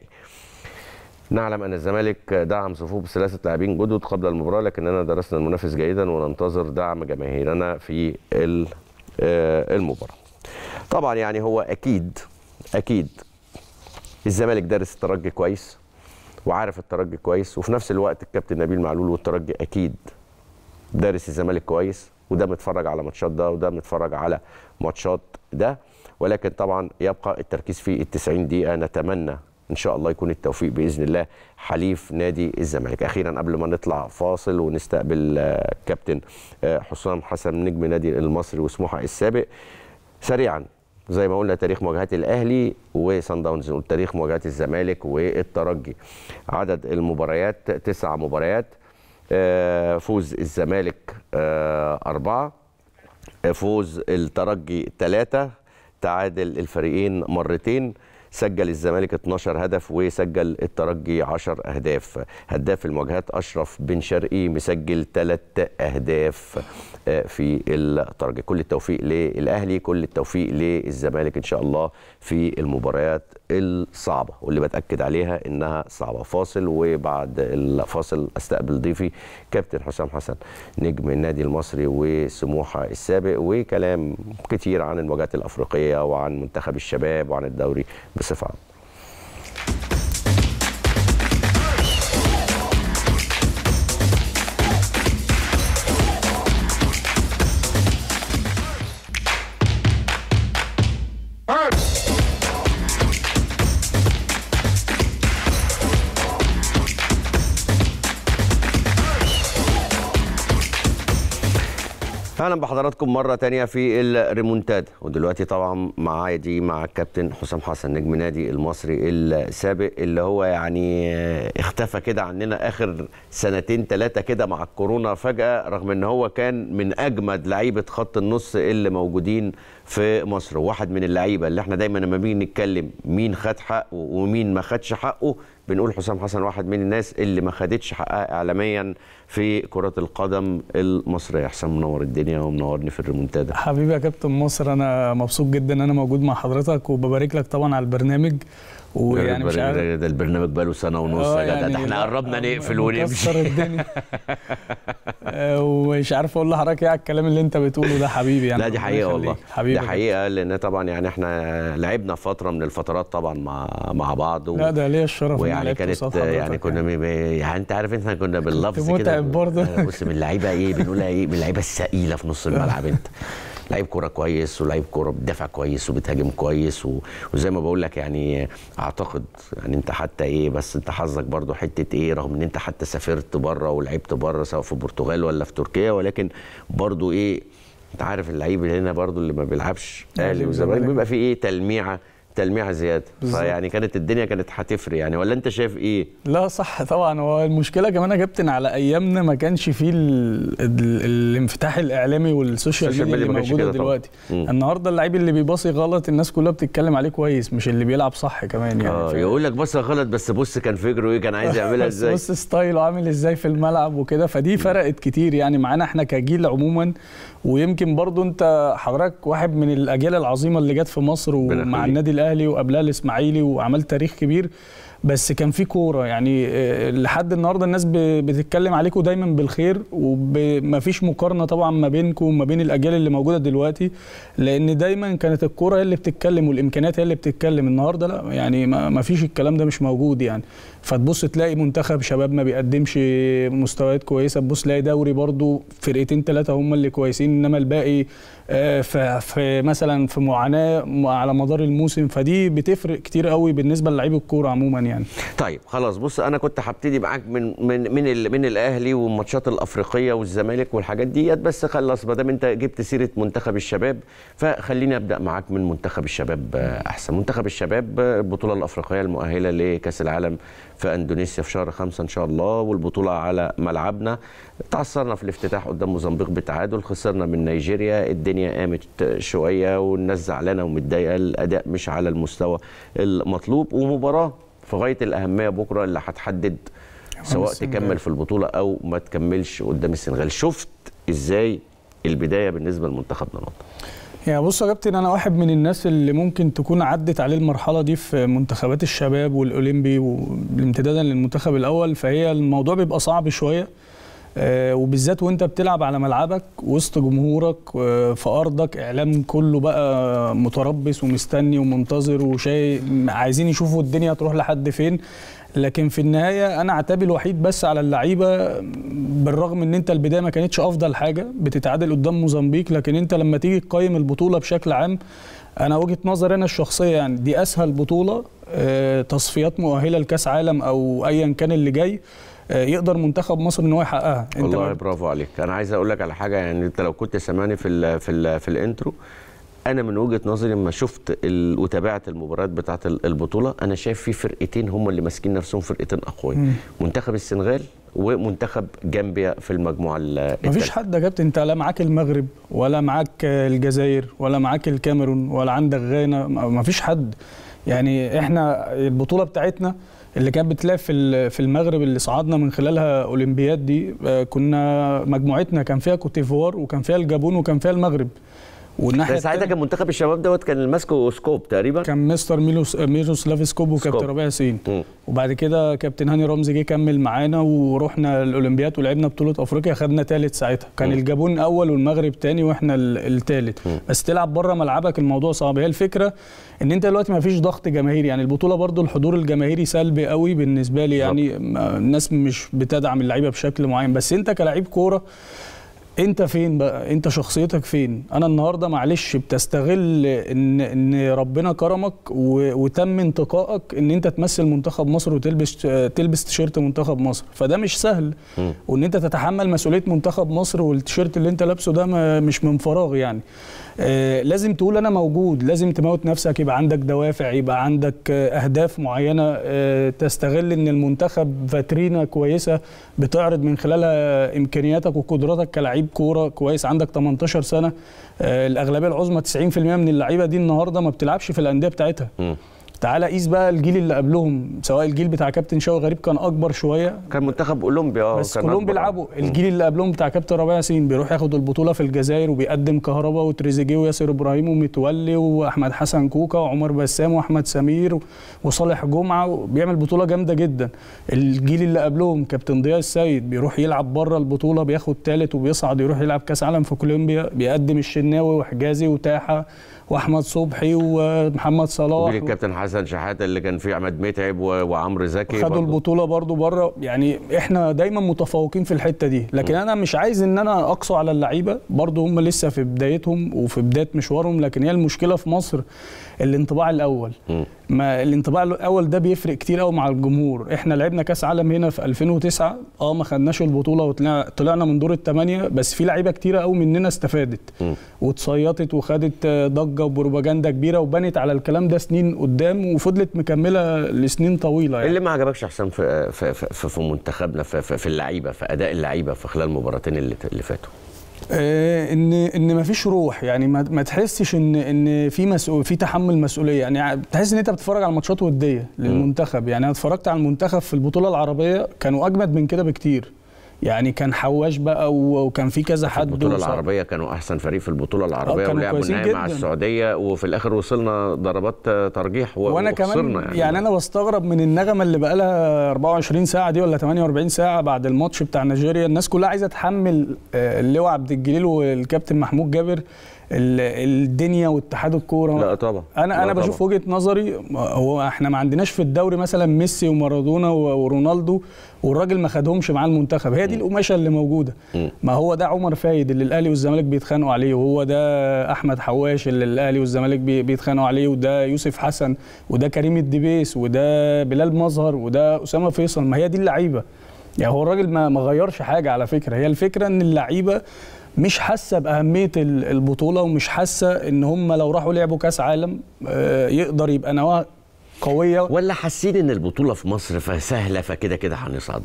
S1: نعلم ان الزمالك دعم صفوف بثلاثه لاعبين جدد قبل المباراه لكننا درسنا المنافس جيدا وننتظر دعم جماهيرنا في آه، المباراه طبعا يعني هو اكيد اكيد الزمالك دارس الترجي كويس وعارف الترجي كويس وفي نفس الوقت الكابتن نبيل معلول والترجي اكيد دارس الزمالك كويس وده متفرج على ماتشات ده وده متفرج على ماتشات ده ولكن طبعا يبقى التركيز في ال 90 دقيقه نتمنى ان شاء الله يكون التوفيق باذن الله حليف نادي الزمالك اخيرا قبل ما نطلع فاصل ونستقبل الكابتن آه، آه، حسام حسن نجم نادي المصري وسموحه السابق سريعا زي ما قلنا تاريخ مواجهات الاهلي وسان داونز تاريخ مواجهات الزمالك والترجي عدد المباريات تسع مباريات آه، فوز الزمالك آه، أربعة آه، فوز الترجي ثلاثة تعادل الفريقين مرتين سجل الزمالك 12 هدف وسجل الترجي 10 اهداف هداف المواجهات اشرف بن شرقي مسجل 3 اهداف في الترجي كل التوفيق للاهلي كل التوفيق للزمالك ان شاء الله في المباريات الصعبه واللي بتاكد عليها انها صعبه فاصل وبعد الفاصل استقبل ضيفي كابتن حسام حسن نجم النادي المصري وسموحه السابق وكلام كتير عن المواجهات الافريقيه وعن منتخب الشباب وعن الدوري بصفه عامه اهلا بحضراتكم مره تانية في الريمونتادا ودلوقتي طبعا معايا دي مع الكابتن حسام حسن نجم نادي المصري السابق اللي هو يعني اختفى كده عننا اخر سنتين ثلاثه كده مع الكورونا فجاه رغم ان هو كان من اجمد لعيبه خط النص اللي موجودين في مصر واحد من اللعيبه اللي احنا دايما لما بنيجي نتكلم مين خد حقه ومين ما خدش حقه بنقول حسام حسن واحد من الناس اللي ما خدتش حقها اعلاميا في كره القدم المصريه حسام منور الدنيا ومنورني في الريمونتادا
S4: حبيبي يا كابتن مصر انا مبسوط جدا ان انا موجود مع حضرتك وببارك لك طبعا على البرنامج ويعني مش عارف
S1: ده البرنامج بقاله سنه ونص آه، يا يعني ده احنا قربنا يعني نقفل ونمشي
S4: الدنيا <laughs> آه، ومش عارف اقول لحضرتك ايه على الكلام اللي انت بتقوله ده حبيبي يعني لا دي حقيقه والله حبيبي دي
S1: حقيقه لان طبعا يعني احنا لعبنا فتره من الفترات طبعا مع مع بعض و... لا ده
S4: ليا الشرف ويعني كانت يعني
S1: كنا يعني. يعني انت عارف احنا كنا باللفظ كده متعب برضه بص من اللعيبه ايه بنقولها ايه من اللعيبه الثقيله في نص الملعب انت <laughs> لعيب كوره كويس ولعيب كوره بتدافع كويس وبتهاجم كويس و... وزي ما بقول لك يعني اعتقد يعني انت حتى ايه بس انت حظك برضو حته ايه رغم ان انت حتى سافرت بره ولعبت بره سواء في البرتغال ولا في تركيا ولكن برضو ايه انت عارف اللعيب اللي هنا برضو اللي ما بيلعبش اهلي وزمالك بيبقى في ايه تلميعه تلميع زياده فيعني كانت الدنيا كانت هتفرق يعني ولا انت شايف ايه
S4: لا صح طبعا هو المشكله كمان يا كابتن على ايامنا ما كانش فيه الانفتاح الاعلامي والسوشيال ميديا اللي موجوده دلوقتي طبعا. النهارده اللعيب اللي بيباصي غلط الناس كلها بتتكلم عليه كويس مش اللي بيلعب صح كمان يعني اه
S1: يقول لك باصي غلط بس بص كان فجره ايه كان عايز يعملها <laughs> ازاي بص
S4: ستايله عامل ازاي في الملعب وكده فدي فرقت كتير يعني معانا احنا كجيل عموما ويمكن برضو انت حضرتك واحد من الاجيال العظيمه اللي جت في مصر ومع النادي الاهلي وقبلها الاسماعيلي وعملت تاريخ كبير بس كان في كوره يعني آه، لحد النهارده الناس بتتكلم عليكم دايما بالخير ومفيش مقارنه طبعا ما بينكم وما بين الاجيال اللي موجوده دلوقتي لان دايما كانت الكوره هي اللي بتتكلم والامكانيات هي اللي بتتكلم النهارده لا يعني مفيش الكلام ده مش موجود يعني فتبص تلاقي منتخب شباب ما بيقدمش مستويات كويسه تبص تلاقي دوري برضو فرقتين ثلاثه هم اللي كويسين انما الباقي آه، في مثلا في معاناه على مدار الموسم فدي بتفرق كتير قوي بالنسبه للعيب الكوره عموما يعني
S1: طيب خلاص بص انا كنت هبتدي معاك من من من, من الاهلي والماتشات الافريقيه والزمالك والحاجات ديت بس خلص ما دام انت جبت سيره منتخب الشباب فخليني ابدا معاك من منتخب الشباب آه، احسن منتخب الشباب آه، البطوله الافريقيه المؤهله لكاس العالم في اندونيسيا في شهر خمسة ان شاء الله والبطوله على ملعبنا تعثرنا في الافتتاح قدام موزمبيق بتعادل خسرنا من نيجيريا الدنيا قامت شويه والناس زعلانه ومتضايقه الاداء مش على المستوى المطلوب ومباراه في غايه الاهميه بكره اللي هتحدد سواء تكمل في البطوله او ما تكملش قدام السنغال شفت ازاي البدايه بالنسبه لمنتخبنا نقطه
S4: يعني بص يا كابتن انا واحد من الناس اللي ممكن تكون عدت عليه المرحله دي في منتخبات الشباب والاولمبي وامتدادا للمنتخب الاول فهي الموضوع بيبقى صعب شويه آه، وبالذات وانت بتلعب على ملعبك وسط جمهورك آه، في ارضك اعلام كله بقى متربص ومستني ومنتظر وشاي عايزين يشوفوا الدنيا تروح لحد فين لكن في النهايه انا عتابي الوحيد بس على اللعيبه بالرغم ان انت البدايه ما كانتش افضل حاجه بتتعادل قدام موزمبيق لكن انت لما تيجي تقيم البطوله بشكل عام انا وجهه نظري انا الشخصيه يعني دي اسهل بطوله آه، تصفيات مؤهله لكاس عالم او ايا كان اللي جاي آه، يقدر منتخب مصر ان هو يحققها والله
S1: برافو عليك انا عايز اقول لك على حاجه يعني انت لو كنت سامعني في ال في ال في الانترو انا من وجهه نظري لما شفت ال... وتابعت المباريات بتاعت البطوله انا شايف في فرقتين هم اللي ماسكين نفسهم فرقتين اقوياء منتخب السنغال ومنتخب جامبيا في المجموعه الثانيه مفيش
S4: حد يا كابتن انت لا معاك المغرب ولا معاك الجزائر ولا معاك الكاميرون ولا عندك غانا مفيش حد يعني احنا البطوله بتاعتنا اللي كانت بتلعب في في المغرب اللي صعدنا من خلالها اولمبياد دي آه، كنا مجموعتنا كان فيها كوتيفوار وكان فيها الجابون وكان فيها المغرب
S1: والناحيه ساعتها
S4: كان منتخب الشباب دوت كان ماسكه سكوب تقريبا كان مستر ميلوس آه، ميروسلاف سكوب وكابتن ربيع حسين وبعد كده كابتن هاني رمزي جه كمل معانا ورحنا الاولمبياد ولعبنا بطوله افريقيا خدنا ثالث ساعتها كان م. الجابون اول والمغرب ثاني واحنا الثالث بس تلعب بره ملعبك الموضوع صعب هي الفكره ان انت دلوقتي ما فيش ضغط جماهيري يعني البطوله برضو الحضور الجماهيري سلبي قوي بالنسبه لي يعني الناس مش بتدعم اللعيبه بشكل معين بس انت كلاعب كوره انت فين بقى انت شخصيتك فين انا النهارده معلش بتستغل ان ان ربنا كرمك و... وتم انتقائك ان انت تمثل منتخب مصر وتلبس تلبس تيشيرت منتخب مصر فده مش سهل م. وان انت تتحمل مسؤوليه منتخب مصر والتيشيرت اللي انت لابسه ده ما... مش من فراغ يعني آه، لازم تقول انا موجود لازم تموت نفسك يبقى عندك دوافع يبقى عندك آه، اهداف معينه آه، تستغل ان المنتخب فاترينا كويسه بتعرض من خلالها امكانياتك وقدراتك كلاعب كوره كويس عندك 18 سنه الاغلبيه العظمى 90% من اللعيبه دي النهارده ما بتلعبش في الانديه بتاعتها م. تعالى قيس بقى الجيل اللي قبلهم سواء الجيل بتاع كابتن شوقي غريب كان اكبر شويه كان منتخب اولمبي اه بس كلهم بيلعبوا الجيل اللي قبلهم بتاع كابتن ربيع ياسين بيروح ياخد البطوله في الجزائر وبيقدم كهربا وتريزيجيه وياسر ابراهيم ومتولي واحمد حسن كوكا وعمر بسام واحمد سمير وصالح جمعه بيعمل بطوله جامده جدا الجيل اللي قبلهم كابتن ضياء السيد بيروح يلعب بره البطوله بياخد ثالث وبيصعد يروح يلعب كاس عالم في كولومبيا بيقدم الشناوي وحجازي وتاحه واحمد صبحي ومحمد صلاح وجيل الكابتن
S1: حسن شحاته اللي كان فيه عماد متعب وعمرو زكي خدوا
S4: البطوله برضو بره يعني احنا دايما متفوقين في الحته دي لكن م. انا مش عايز ان انا اقصى على اللعيبه برضو هم لسه في بدايتهم وفي بدايه مشوارهم لكن هي المشكله في مصر الانطباع الاول ما الانطباع الاول ده بيفرق كتير قوي مع الجمهور احنا لعبنا كاس عالم هنا في 2009 اه ما خدناش البطوله وطلعنا من دور الثمانيه بس في لعيبه كتيره قوي مننا استفادت م. وتصيطت وخدت ضجه وبروباجندا كبيره وبنت على الكلام ده سنين قدام وفضلت مكمله لسنين طويله يعني. إيه
S1: اللي ما عجبكش حسام في في, في, في منتخبنا في, في, في اللعيبه في اداء اللعيبه في خلال المباراتين اللي فاتوا
S4: آه، ان ان ما فيش روح يعني ما تحسش ان ان في مسؤول في تحمل مسؤوليه يعني تحس ان انت بتتفرج على ماتشات وديه للمنتخب يعني انا اتفرجت على المنتخب في البطوله العربيه كانوا اجمد من كده بكتير يعني كان حواش بقى وكان في كذا حد البطوله العربيه
S1: كانوا احسن فريق في البطوله العربيه آه، ولعبوا النهائي مع السعوديه وفي الاخر وصلنا ضربات ترجيح وخسرنا وانا كمان يعني, يعني
S4: انا بستغرب من النغمه اللي بقى لها 24 ساعه دي ولا 48 ساعه بعد الماتش بتاع نيجيريا الناس كلها عايزه تحمل آه، اللواء عبد الجليل والكابتن محمود جابر الدنيا واتحاد الكوره لا طبعا انا لا انا بشوف وجهه نظري هو احنا ما عندناش في الدوري مثلا ميسي ومارادونا ورونالدو والراجل ما خدهمش معاه المنتخب هي دي القماشه اللي موجوده م. ما هو ده عمر فايد اللي الاهلي والزمالك بيتخانقوا عليه وهو ده احمد حواش اللي الاهلي والزمالك بيتخانقوا عليه وده يوسف حسن وده كريم الدبيس وده بلال مظهر وده اسامه فيصل ما هي دي اللعيبه يعني هو الراجل ما غيرش حاجه على فكره هي الفكره ان اللعيبه مش حاسه باهميه البطوله ومش حاسه ان هم لو راحوا لعبوا كاس عالم آه، يقدر يبقى نواه قويه
S1: ولا حاسين ان البطوله في مصر فسهله فكده كده هنصعد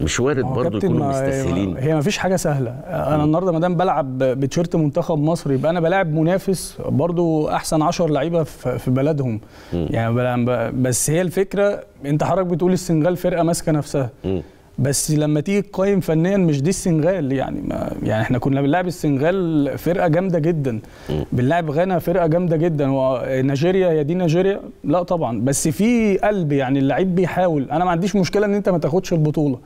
S1: مش وارد آه، برضه يكونوا مستسهلين هي
S4: مفيش حاجه سهله آه، انا النهارده ما دام بلعب بتيشيرت منتخب مصر يبقى انا بلاعب منافس برضه احسن 10 لعيبه في بلدهم م. يعني بس هي الفكره انت حضرتك بتقول السنغال فرقه ماسكه نفسها م. بس لما تيجي تقيم فنيا مش دي السنغال يعني ما يعني احنا كنا بنلعب السنغال فرقه جامده جدا بنلعب غانا فرقه جامده جدا هو نيجيريا هي دي نيجيريا لا طبعا بس في قلب يعني اللعيب بيحاول انا ما عنديش مشكله ان انت ما تاخدش البطوله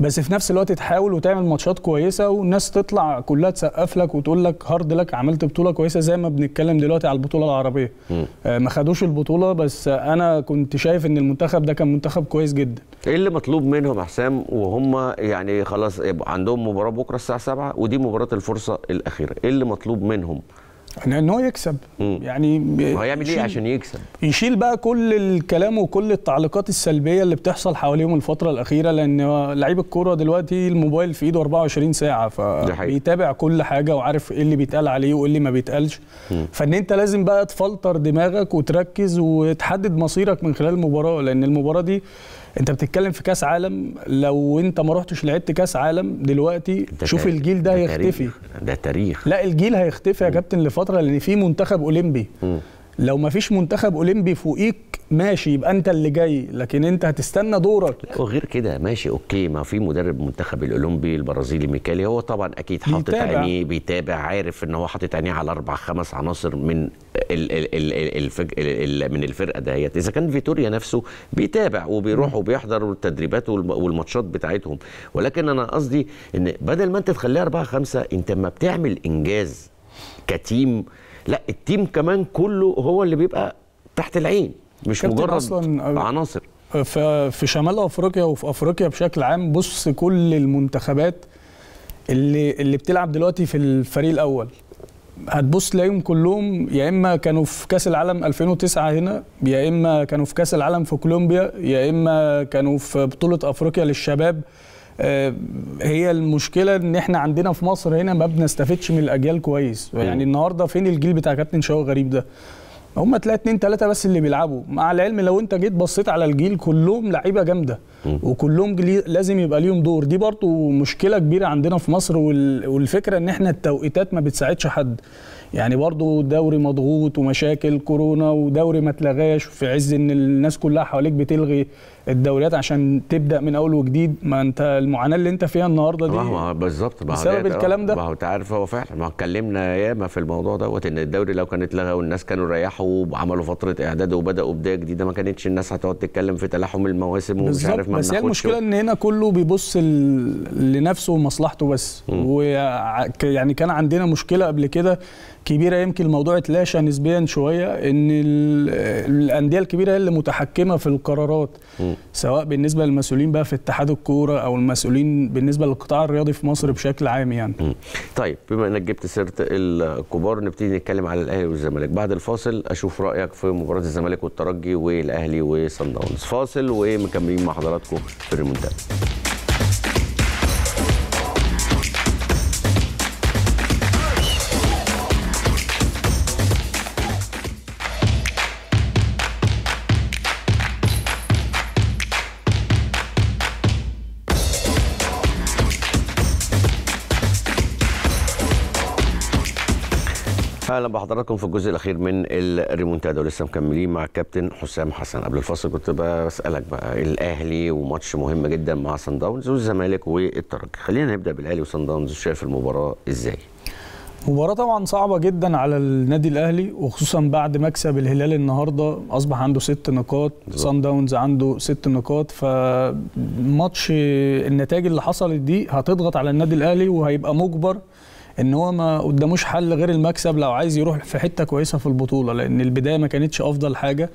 S4: بس في نفس الوقت تحاول وتعمل ماتشات كويسه والناس تطلع كلها تسقف لك وتقول لك هارد لك عملت بطوله كويسه زي ما بنتكلم دلوقتي على البطوله العربيه آه ما خدوش البطوله بس انا كنت شايف ان المنتخب ده كان منتخب كويس جدا ايه اللي مطلوب منهم
S1: حسام وهم يعني خلاص عندهم مباراه بكره الساعه 7 ودي مباراه الفرصه الاخيره
S4: ايه اللي مطلوب منهم لان هو يكسب مم. يعني هو يعمل ايه عشان يكسب يشيل بقى كل الكلام وكل التعليقات السلبيه اللي بتحصل حواليهم الفتره الاخيره لان لعيب الكوره دلوقتي الموبايل في ايده 24 ساعه فبيتابع كل حاجه وعارف ايه اللي بيتقال عليه وايه اللي ما بيتقالش فان انت لازم بقى تفلتر دماغك وتركز وتحدد مصيرك من خلال المباراه لان المباراه دي انت بتتكلم في كاس عالم لو انت ما رحتش لعبت كاس عالم دلوقتي شوف تاريخ. الجيل ده, ده هيختفي ده تاريخ لا الجيل هيختفي يا كابتن لفتره لان في منتخب اولمبي م. لو ما فيش منتخب اولمبي فوقيك ماشي يبقى انت اللي جاي لكن انت هتستنى دورك وغير كده ماشي
S1: اوكي ما في مدرب منتخب الاولمبي البرازيلي ميكالي هو طبعا اكيد حاطط عينيه بيتابع عارف ان هو حاطط عينيه على اربع خمس عناصر من من الفرقه دهيت اذا كان فيتوريا نفسه بيتابع وبيروح وبيحضر التدريبات والماتشات بتاعتهم ولكن انا قصدي ان بدل ما انت تخليها اربعه خمسه انت ما بتعمل انجاز كتيم لا التيم كمان كله هو اللي بيبقى تحت
S4: العين مش مجرد أصلاً آه، عناصر في شمال افريقيا وفي افريقيا بشكل عام بص كل المنتخبات اللي اللي بتلعب دلوقتي في الفريق الاول هتبص تلاقيهم كلهم يا اما كانوا في كاس العالم 2009 هنا يا اما كانوا في كاس العالم في كولومبيا يا اما كانوا في بطوله افريقيا للشباب آه، هي المشكله ان احنا عندنا في مصر هنا ما بنستفدش من الاجيال كويس يعني أيوه. النهارده فين الجيل بتاع كابتن شوقي غريب ده هم تلاقي اتنين تلاته بس اللي بيلعبوا مع العلم لو انت جيت بصيت على الجيل كلهم لعيبه جامده وكلهم لازم يبقى ليهم دور دي برضه مشكله كبيره عندنا في مصر والفكره ان احنا التوقيتات ما بتساعدش حد يعني برضه دوري مضغوط ومشاكل كورونا ودوري ما اتلغاش في عز ان الناس كلها حواليك بتلغي الدوريات عشان تبدا من اول وجديد ما انت المعاناه اللي انت فيها النهارده دي ما بالظبط بسبب الكلام ده
S1: ما هو انت عارف هو فعلا ما اتكلمنا ياما في الموضوع دوت ان الدوري لو كان اتلغى والناس كانوا ريحوا وعملوا فتره اعداد وبداوا بدايه جديده ما كانتش الناس هتقعد تتكلم في تلاحم المواسم ومش عارف ما بس هي المشكله ان
S4: هنا كله بيبص لنفسه ومصلحته بس ويعني كان عندنا مشكله قبل كده كبيره يمكن الموضوع اتلاشى نسبيا شويه ان الانديه الكبيره هي اللي متحكمه في القرارات م. سواء بالنسبه للمسؤولين بقى في اتحاد الكوره او المسؤولين بالنسبه للقطاع الرياضي في مصر بشكل عام يعني م.
S1: طيب بما انك جبت سيره الكبار نبتدي نتكلم على الاهلي والزمالك بعد الفاصل اشوف رايك في مباراه الزمالك والترجي والاهلي وصن داونز فاصل ومكملين مع حضراتكم في الريمونتادا اهلا بحضراتكم في الجزء الاخير من الريمونتادا ولسه مكملين مع الكابتن حسام حسن قبل الفاصل كنت بسالك بقى الاهلي وماتش مهم جدا مع سان داونز والزمالك والترجي خلينا نبدا بالاهلي وسان داونز شايف المباراه ازاي
S4: مباراه طبعا صعبه جدا على النادي الاهلي وخصوصا بعد مكسب الهلال النهارده اصبح عنده ست نقاط سان داونز عنده ست نقاط فماتش النتائج اللي حصلت دي هتضغط على النادي الاهلي وهيبقى مجبر ان هو ما قداموش حل غير المكسب لو عايز يروح في حته كويسه في البطوله لان البدايه ما كانتش افضل حاجه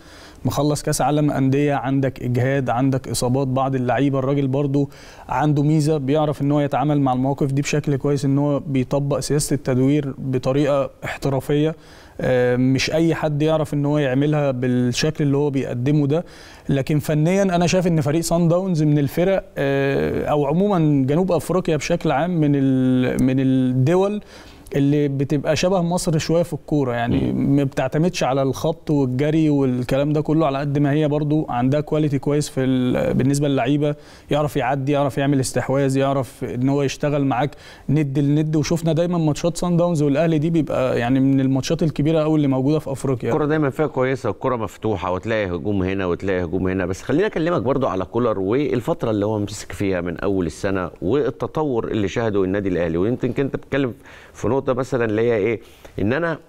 S4: مخلص كاس عالم انديه عندك اجهاد عندك اصابات بعض اللعيبه الراجل برضو عنده ميزه بيعرف ان هو يتعامل مع المواقف دي بشكل كويس ان هو بيطبق سياسه التدوير بطريقه احترافيه آه، مش اي حد يعرف ان هو يعملها بالشكل اللي هو بيقدمه ده لكن فنيا انا شايف ان فريق سان داونز من الفرق آه، او عموما جنوب افريقيا بشكل عام من من الدول اللي بتبقى شبه مصر شويه في الكوره يعني ما بتعتمدش على الخط والجري والكلام ده كله على قد ما هي برضو عندها كواليتي كويس في بالنسبه للعيبه يعرف يعدي يعرف يعمل استحواذ يعرف ان هو يشتغل معاك ند لند وشفنا دايما ماتشات سان داونز والاهلي دي بيبقى يعني من الماتشات الكبيره قوي اللي موجوده في افريقيا الكوره
S1: دايما فيها كويسه الكوره مفتوحه وتلاقي هجوم هنا وتلاقي هجوم هنا بس خليني اكلمك برضو على كولر والفتره اللي هو مسك فيها من اول السنه والتطور اللي شهده النادي الاهلي ويمكن كنت بتتكلم في نقطه مثلا اللي هي ايه ان انا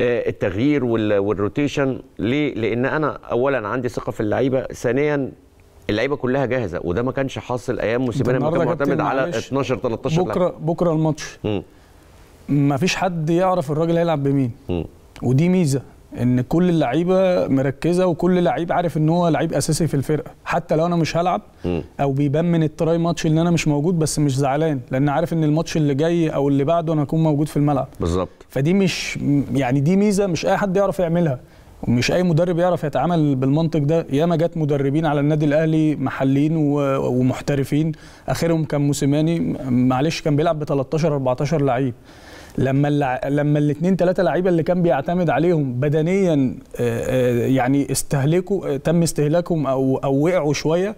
S1: آه، التغيير والروتيشن ليه لان انا اولا عندي ثقه في اللعيبه ثانيا اللعيبه كلها جاهزه وده ما كانش حاصل ايام
S4: موسيماني كان معتمد على 12 13 بكره لعبة. بكره الماتش مفيش حد يعرف الراجل هيلعب بمين م. ودي ميزه ان كل اللعيبه مركزه وكل لعيب عارف ان هو لعيب اساسي في الفرقه حتى لو انا مش هلعب او بيبان من التراي ماتش ان انا مش موجود بس مش زعلان لان عارف ان الماتش اللي جاي او اللي بعده انا هكون موجود في الملعب بالظبط فدي مش يعني دي ميزه مش اي حد يعرف يعملها ومش اي مدرب يعرف يتعامل بالمنطق ده ياما جت مدربين على النادي الاهلي محليين ومحترفين اخرهم كان موسيماني معلش كان بيلعب ب 13 14 لعيب لما اللع... لما الاثنين ثلاثه لعيبه اللي كان بيعتمد عليهم بدنيا يعني استهلكوا تم استهلاكهم او او وقعوا شويه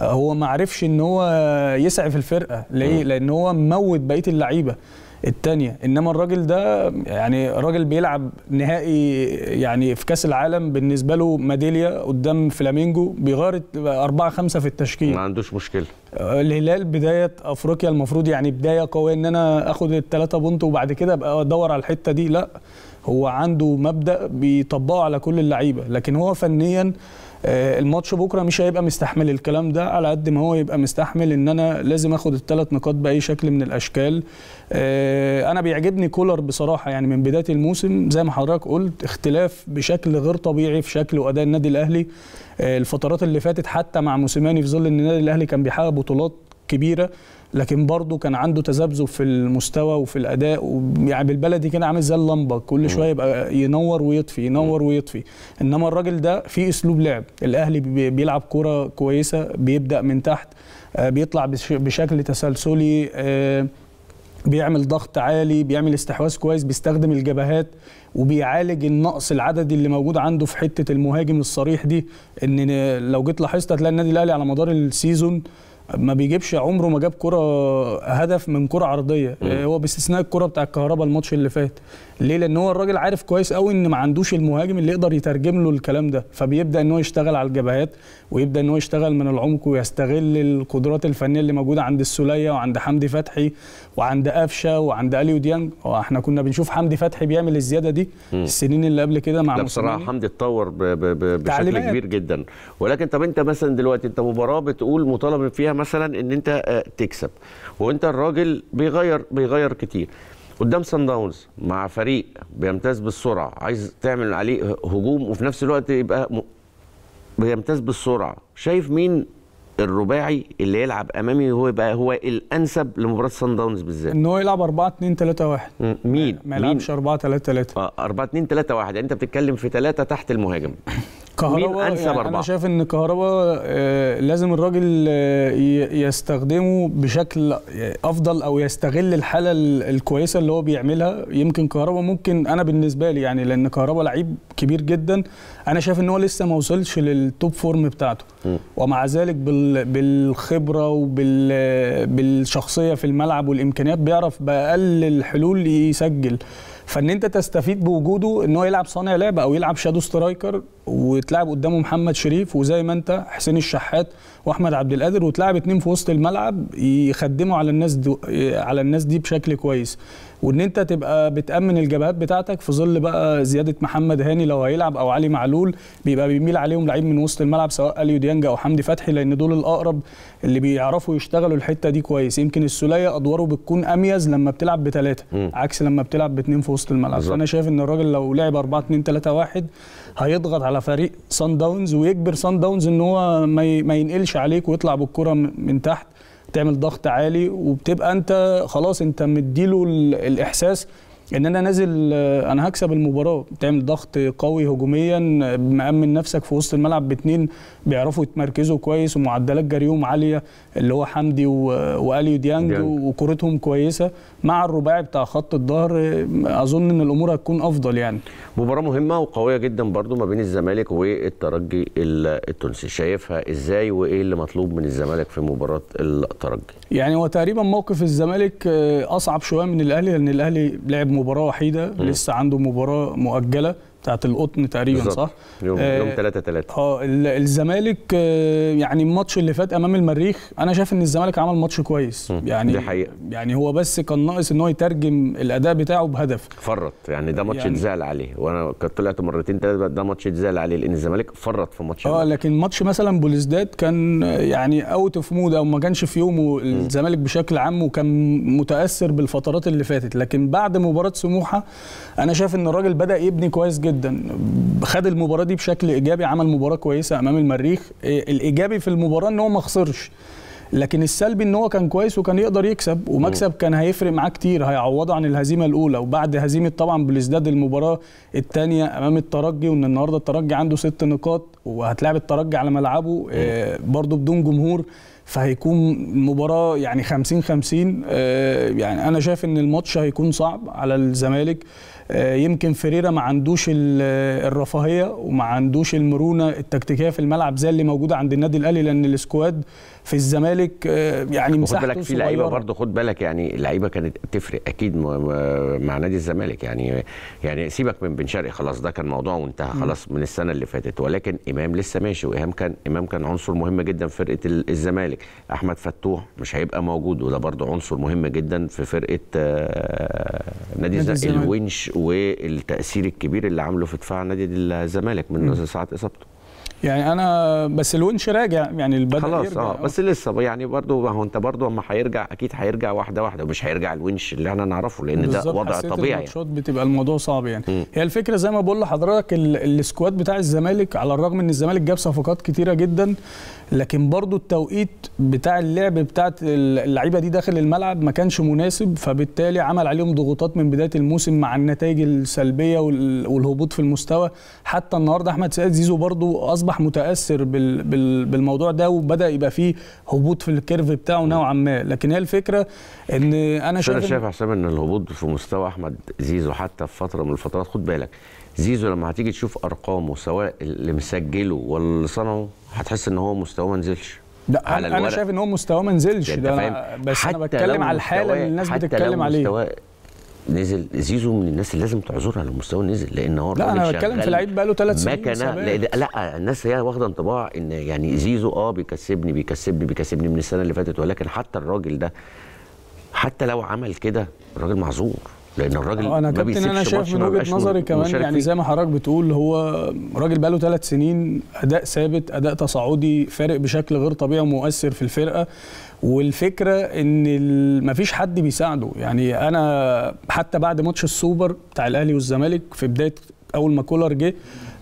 S4: هو ما عرفش ان هو يسعف الفرقه ليه لان هو موت بقيه اللعيبه الثانيه انما الراجل ده يعني راجل بيلعب نهائي يعني في كاس العالم بالنسبه له ميداليا قدام فلامينجو بيغير أربعة خمسة في التشكيل ما عندوش مشكله آه، الهلال بدايه افريقيا المفروض يعني بدايه قويه ان انا اخد الثلاثه بونت وبعد كده ابقى ادور على الحته دي لا هو عنده مبدا بيطبقه على كل اللعيبه لكن هو فنيا آه، الماتش بكره مش هيبقى مستحمل الكلام ده على قد ما هو يبقى مستحمل ان انا لازم اخد الثلاث نقاط باي شكل من الاشكال آه، انا بيعجبني كولر بصراحه يعني من بدايه الموسم زي ما حضرتك قلت اختلاف بشكل غير طبيعي في شكل واداء النادي الاهلي آه، الفترات اللي فاتت حتى مع موسيماني في ظل ان النادي الاهلي كان بيحقق بطولات كبيره لكن برضه كان عنده تذبذب في المستوى وفي الاداء يعني بالبلدي كده عامل زي اللمبه كل شويه يبقى ينور ويطفي ينور ويطفي انما الراجل ده في اسلوب لعب الاهلي بيلعب كوره كويسه بيبدا من تحت آه، بيطلع بشكل تسلسلي آه، بيعمل ضغط عالي بيعمل استحواذ كويس بيستخدم الجبهات وبيعالج النقص العددي اللي موجود عنده في حته المهاجم الصريح دي ان لو جيت لاحظت هتلاقي النادي الاهلي على مدار السيزون ما بيجيبش عمره ما جاب كره هدف من كره عرضيه مم. آه، هو باستثناء الكره بتاع الكهرباء الماتش اللي فات ليه لان هو الراجل عارف كويس قوي ان ما عندوش المهاجم اللي يقدر يترجم له الكلام ده فبيبدا ان هو يشتغل على الجبهات ويبدا ان هو يشتغل من العمق ويستغل القدرات الفنيه اللي موجوده عند السوليه وعند حمدي فتحي وعند قفشه وعند اليو ديانج احنا كنا بنشوف حمدي فتحي بيعمل الزياده دي السنين اللي قبل كده مع لا بصراحه
S1: حمدي اتطور بشكل كبير جدا ولكن طب انت مثلا دلوقتي انت مباراه بتقول مطالب فيها مثلا ان انت آه، تكسب وانت الراجل بيغير بيغير كتير قدام سان داونز مع فريق بيمتاز بالسرعه عايز تعمل عليه هجوم وفي نفس الوقت يبقى بيمتاز بالسرعه شايف مين الرباعي اللي يلعب امامي هو يبقى هو الانسب لمباراه سان داونز بالذات ان
S4: هو يلعب 4 2 3 1
S1: مين ما يلعبش 4 3 3 اه 4 2 3 1 يعني انت بتتكلم في ثلاثه تحت المهاجم <laughs>
S4: كهرباء يعني أربعة. انا شايف ان كهربا آه لازم الراجل آه يستخدمه بشكل آه، افضل او يستغل الحاله الكويسه اللي هو بيعملها يمكن كهربا ممكن انا بالنسبه لي يعني لان كهربا لعيب كبير جدا انا شايف ان هو لسه ما وصلش للتوب فورم بتاعته م. ومع ذلك بال... بالخبره وبالشخصيه وبال... في الملعب والامكانيات بيعرف باقل الحلول يسجل فان انت تستفيد بوجوده ان هو يلعب صانع لعبه او يلعب شادو سترايكر وتلعب قدامه محمد شريف وزي ما انت حسين الشحات واحمد عبد القادر وتلعب اتنين في وسط الملعب يخدموا على الناس دي على الناس دي بشكل كويس وان انت تبقى بتامن الجبهات بتاعتك في ظل بقى زياده محمد هاني لو هيلعب او علي معلول بيبقى بيميل عليهم لعيب من وسط الملعب سواء اليو ديانجا او حمدي فتحي لان دول الاقرب اللي بيعرفوا يشتغلوا الحته دي كويس يمكن السوليه ادواره بتكون اميز لما بتلعب بثلاثه عكس لما بتلعب باثنين في وسط الملعب بالزبط. فانا شايف ان الراجل لو لعب 4 2 3 1 هيضغط على فريق سان داونز ويجبر سان داونز ان هو ما ينقلش عليك ويطلع بالكره من تحت تعمل ضغط عالي وبتبقى انت خلاص انت مديله الاحساس ان انا نازل انا هكسب المباراه تعمل ضغط قوي هجوميا مامن نفسك في وسط الملعب باتنين بيعرفوا يتمركزوا كويس ومعدلات جريهم عاليه اللي هو حمدي واليو ديانج, ديانج. وكورتهم كويسه مع الرباعي بتاع خط الظهر اظن ان الامور هتكون افضل يعني مباراه مهمه وقويه جدا برضو ما بين الزمالك
S1: والترجي التونسي شايفها ازاي وايه اللي مطلوب من الزمالك في مباراه الترجي
S4: يعني هو تقريبا موقف الزمالك آه، اصعب شويه من الاهلي لان الاهلي لعب مباراه وحيده م. لسه عنده مباراه مؤجله بتاعت القطن تقريبا بالزبط. صح يوم آه يوم 3 3 اه الزمالك آه يعني الماتش اللي فات امام المريخ انا شايف ان الزمالك عمل ماتش كويس م. يعني دي حقيقة. يعني هو بس كان ناقص ان هو يترجم الاداء بتاعه بهدف
S1: فرط يعني ده ماتش يعني اتزعل عليه وانا كنت طلعت مرتين ثلاثه ده ماتش اتزعل عليه لان الزمالك فرط في ماتش
S4: اه لكن ماتش مثلا بوليزداد كان آه، يعني اوت اوف مود او ما كانش في يومه الزمالك بشكل عام وكان متاثر بالفترات اللي فاتت لكن بعد مباراه سموحه انا شايف ان الراجل بدا يبني كويس جدا جدا خد المباراه دي بشكل ايجابي عمل مباراه كويسه امام المريخ إيه، الايجابي في المباراه ان هو ما خسرش لكن السلبي ان هو كان كويس وكان يقدر يكسب ومكسب كان هيفرق معاه كتير هيعوضه عن الهزيمه الاولى وبعد هزيمه طبعا بلزداد المباراه الثانيه امام الترجي وان النهارده الترجي عنده ست نقاط وهتلاعب الترجي على ملعبه إيه، برضه بدون جمهور فهيكون المباراه يعني 50 50 إيه، يعني انا شايف ان الماتش هيكون صعب على الزمالك آه، يمكن فريرا ما عندوش الرفاهيه وما عندوش المرونه التكتيكيه في الملعب زي اللي موجوده عند النادي الاهلي لان السكواد في الزمالك آه، يعني مساحته خد بالك في لعيبه برضه
S1: خد بالك يعني اللعيبه كانت تفرق اكيد مع نادي الزمالك يعني يعني سيبك من بن شرقي خلاص ده كان موضوع وانتهى خلاص من السنه اللي فاتت ولكن امام لسه ماشي وامام كان امام كان عنصر مهم جدا في فرقه الزمالك احمد فتوح مش هيبقى موجود وده برضه عنصر مهم جدا في فرقه آه، نادي الزمالك الونش والتاثير الكبير اللي عامله في دفاع نادي الزمالك من ساعه اصابته
S4: يعني انا بس الونش راجع يعني البدل خلاص اه بس لسه يعني برضو ما هو انت
S1: برضو اما هيرجع اكيد هيرجع واحده واحده ومش هيرجع الونش اللي احنا نعرفه لان ده وضع طبيعي الماتشات
S4: يعني. بتبقى الموضوع صعب يعني م. هي الفكره زي ما بقول لحضرتك السكواد بتاع الزمالك على الرغم ان الزمالك جاب صفقات كتيره جدا لكن برضو التوقيت بتاع اللعب بتاعت اللعيبه دي داخل الملعب ما كانش مناسب فبالتالي عمل عليهم ضغوطات من بدايه الموسم مع النتائج السلبيه والهبوط في المستوى حتى النهارده احمد سيد زيزو برضو اصبح اصبح متاثر بالموضوع ده وبدا يبقى فيه هبوط في الكيرف بتاعه نوعا ما لكن هي الفكره ان انا شايف انا شايف
S1: حسام ان الهبوط في مستوى احمد زيزو حتى في فتره من الفترات خد بالك زيزو لما هتيجي تشوف ارقامه سواء اللي مسجله ولا اللي صنعه هتحس ان هو مستواه ما نزلش لا على انا الورق. شايف
S4: ان هو مستواه ما نزلش
S1: ده أنا
S3: بس انا بتكلم على الحاله اللي الناس بتتكلم عليها
S1: نزل زيزو من الناس اللي لازم تعذرها لو مستواه نزل لان هو لا انا بتكلم في لعيب بقاله ثلاث سنين مكنه لا, لا الناس هي واخده انطباع ان يعني زيزو اه بيكسبني بيكسبني بيكسبني من السنه اللي فاتت ولكن حتى الراجل ده حتى لو عمل كده الراجل معذور لان الراجل آه، انا كابتن انا شايف من وجهه نظري كمان يعني زي
S4: ما حضرتك بتقول هو راجل بقاله ثلاث سنين اداء ثابت اداء تصاعدي فارق بشكل غير طبيعي ومؤثر في الفرقه والفكره ان مفيش حد بيساعده يعني انا حتى بعد ماتش السوبر بتاع الاهلي والزمالك في بدايه اول ما كولر جه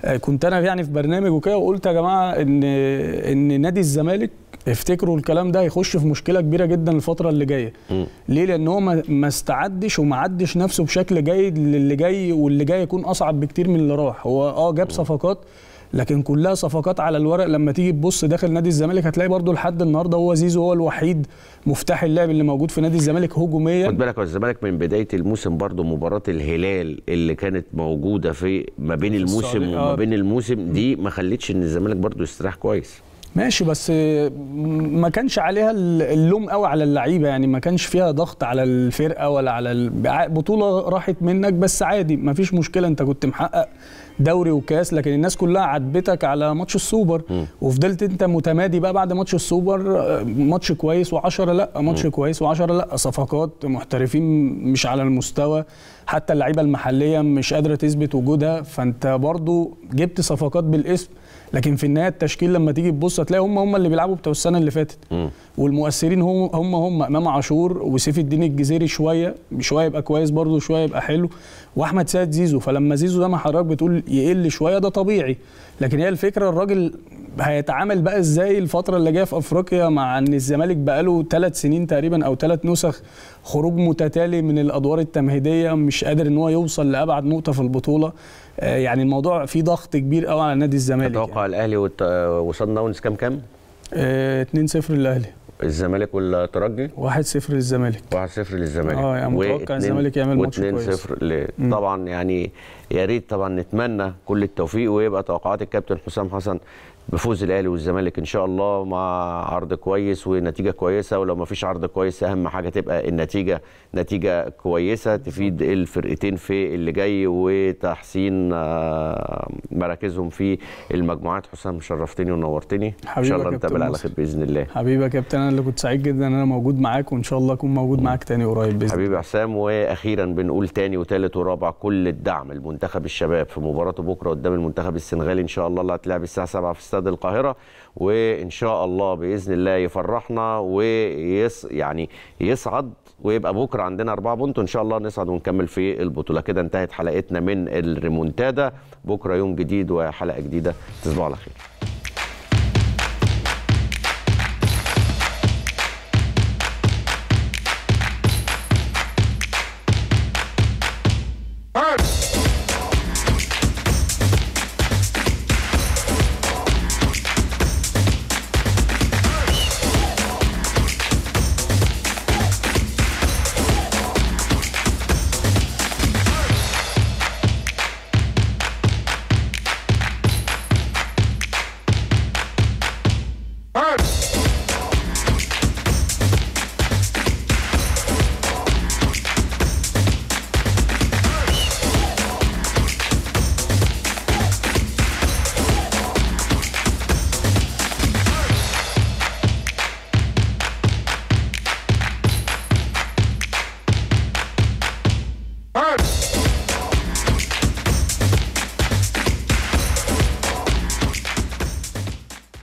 S4: آه، كنت انا يعني في برنامج وكده وقلت يا جماعه ان ان نادي الزمالك افتكروا الكلام ده هيخش في مشكله كبيره جدا الفتره اللي جايه ليه لان هو ما استعدش وما عدش نفسه بشكل جيد للي جاي واللي جاي يكون اصعب بكتير من اللي راح هو اه جاب صفقات لكن كلها صفقات على الورق لما تيجي تبص داخل نادي الزمالك هتلاقي برضو لحد النهارده هو زيزو هو الوحيد مفتاح اللعب اللي موجود في نادي الزمالك هجوميا خد
S1: بالك هو الزمالك من بدايه الموسم برضو مباراه الهلال اللي كانت موجوده في ما بين الموسم وما آه. بين الموسم دي ما خلتش ان الزمالك برضو يستريح كويس
S4: ماشي بس ما كانش عليها اللوم قوي على اللعيبه يعني ما كانش فيها ضغط على الفرقه ولا على البطوله راحت منك بس عادي ما فيش مشكله انت كنت محقق دوري وكاس لكن الناس كلها عاتبتك على ماتش السوبر م. وفضلت انت متمادي بقى بعد ماتش السوبر آه، ماتش كويس و10 لا ماتش م. كويس و10 لا صفقات محترفين مش على المستوى حتى اللعيبه المحليه مش قادره تثبت وجودها فانت برضو جبت صفقات بالاسم لكن في النهايه التشكيل لما تيجي تبص هتلاقي هم هم اللي بيلعبوا بتوع السنه اللي فاتت م. والمؤثرين هم هم هم امام عاشور وسيف الدين الجزيري شويه شويه يبقى كويس برده شويه يبقى حلو واحمد سيد زيزو فلما زيزو زي ما حضرتك بتقول يقل شويه ده طبيعي لكن هي الفكره الراجل هيتعامل بقى ازاي الفتره اللي جايه في افريقيا مع ان الزمالك بقى له ثلاث سنين تقريبا او ثلاث نسخ خروج متتالي من الادوار التمهيديه مش قادر ان هو يوصل لابعد نقطه في البطوله آه، يعني الموضوع فيه ضغط كبير قوي على نادي الزمالك توقع يعني. الاهلي وصن آه، داونز كام كام 2-0 آه، للاهلي
S1: الزمالك والترجي
S4: 1-0 للزمالك
S1: 1-0 للزمالك اه يعني متوقع الزمالك يعمل ماتش كويس 2-0 طبعا يعني يا ريت طبعا نتمنى كل التوفيق ويبقى توقعات الكابتن حسام حسن بفوز الاهلي والزمالك ان شاء الله مع عرض كويس ونتيجه كويسه ولو ما فيش عرض كويس اهم حاجه تبقى النتيجه نتيجه كويسه تفيد الفرقتين في اللي جاي وتحسين آه، مراكزهم في المجموعات حسام شرفتني ونورتني ان شاء الله نتقابل على خير باذن الله
S4: حبيبي يا كابتن انا اللي كنت سعيد جدا ان انا موجود معاك وان شاء الله اكون موجود معاك تاني قريب باذن الله
S1: حبيبي حسام واخيرا بنقول تاني وتالت ورابع كل الدعم لمنتخب الشباب في مباراته بكره قدام المنتخب السنغالي ان شاء الله اللي هتلعب الساعه 7 في استاد القاهره وان شاء الله باذن الله يفرحنا ويس يعني يصعد ويبقى بكره عندنا أربعة بونت وان شاء الله نصعد ونكمل في البطوله كده انتهت حلقتنا من الريمونتادا بكره يوم جديد وحلقه جديده تصبحوا على خير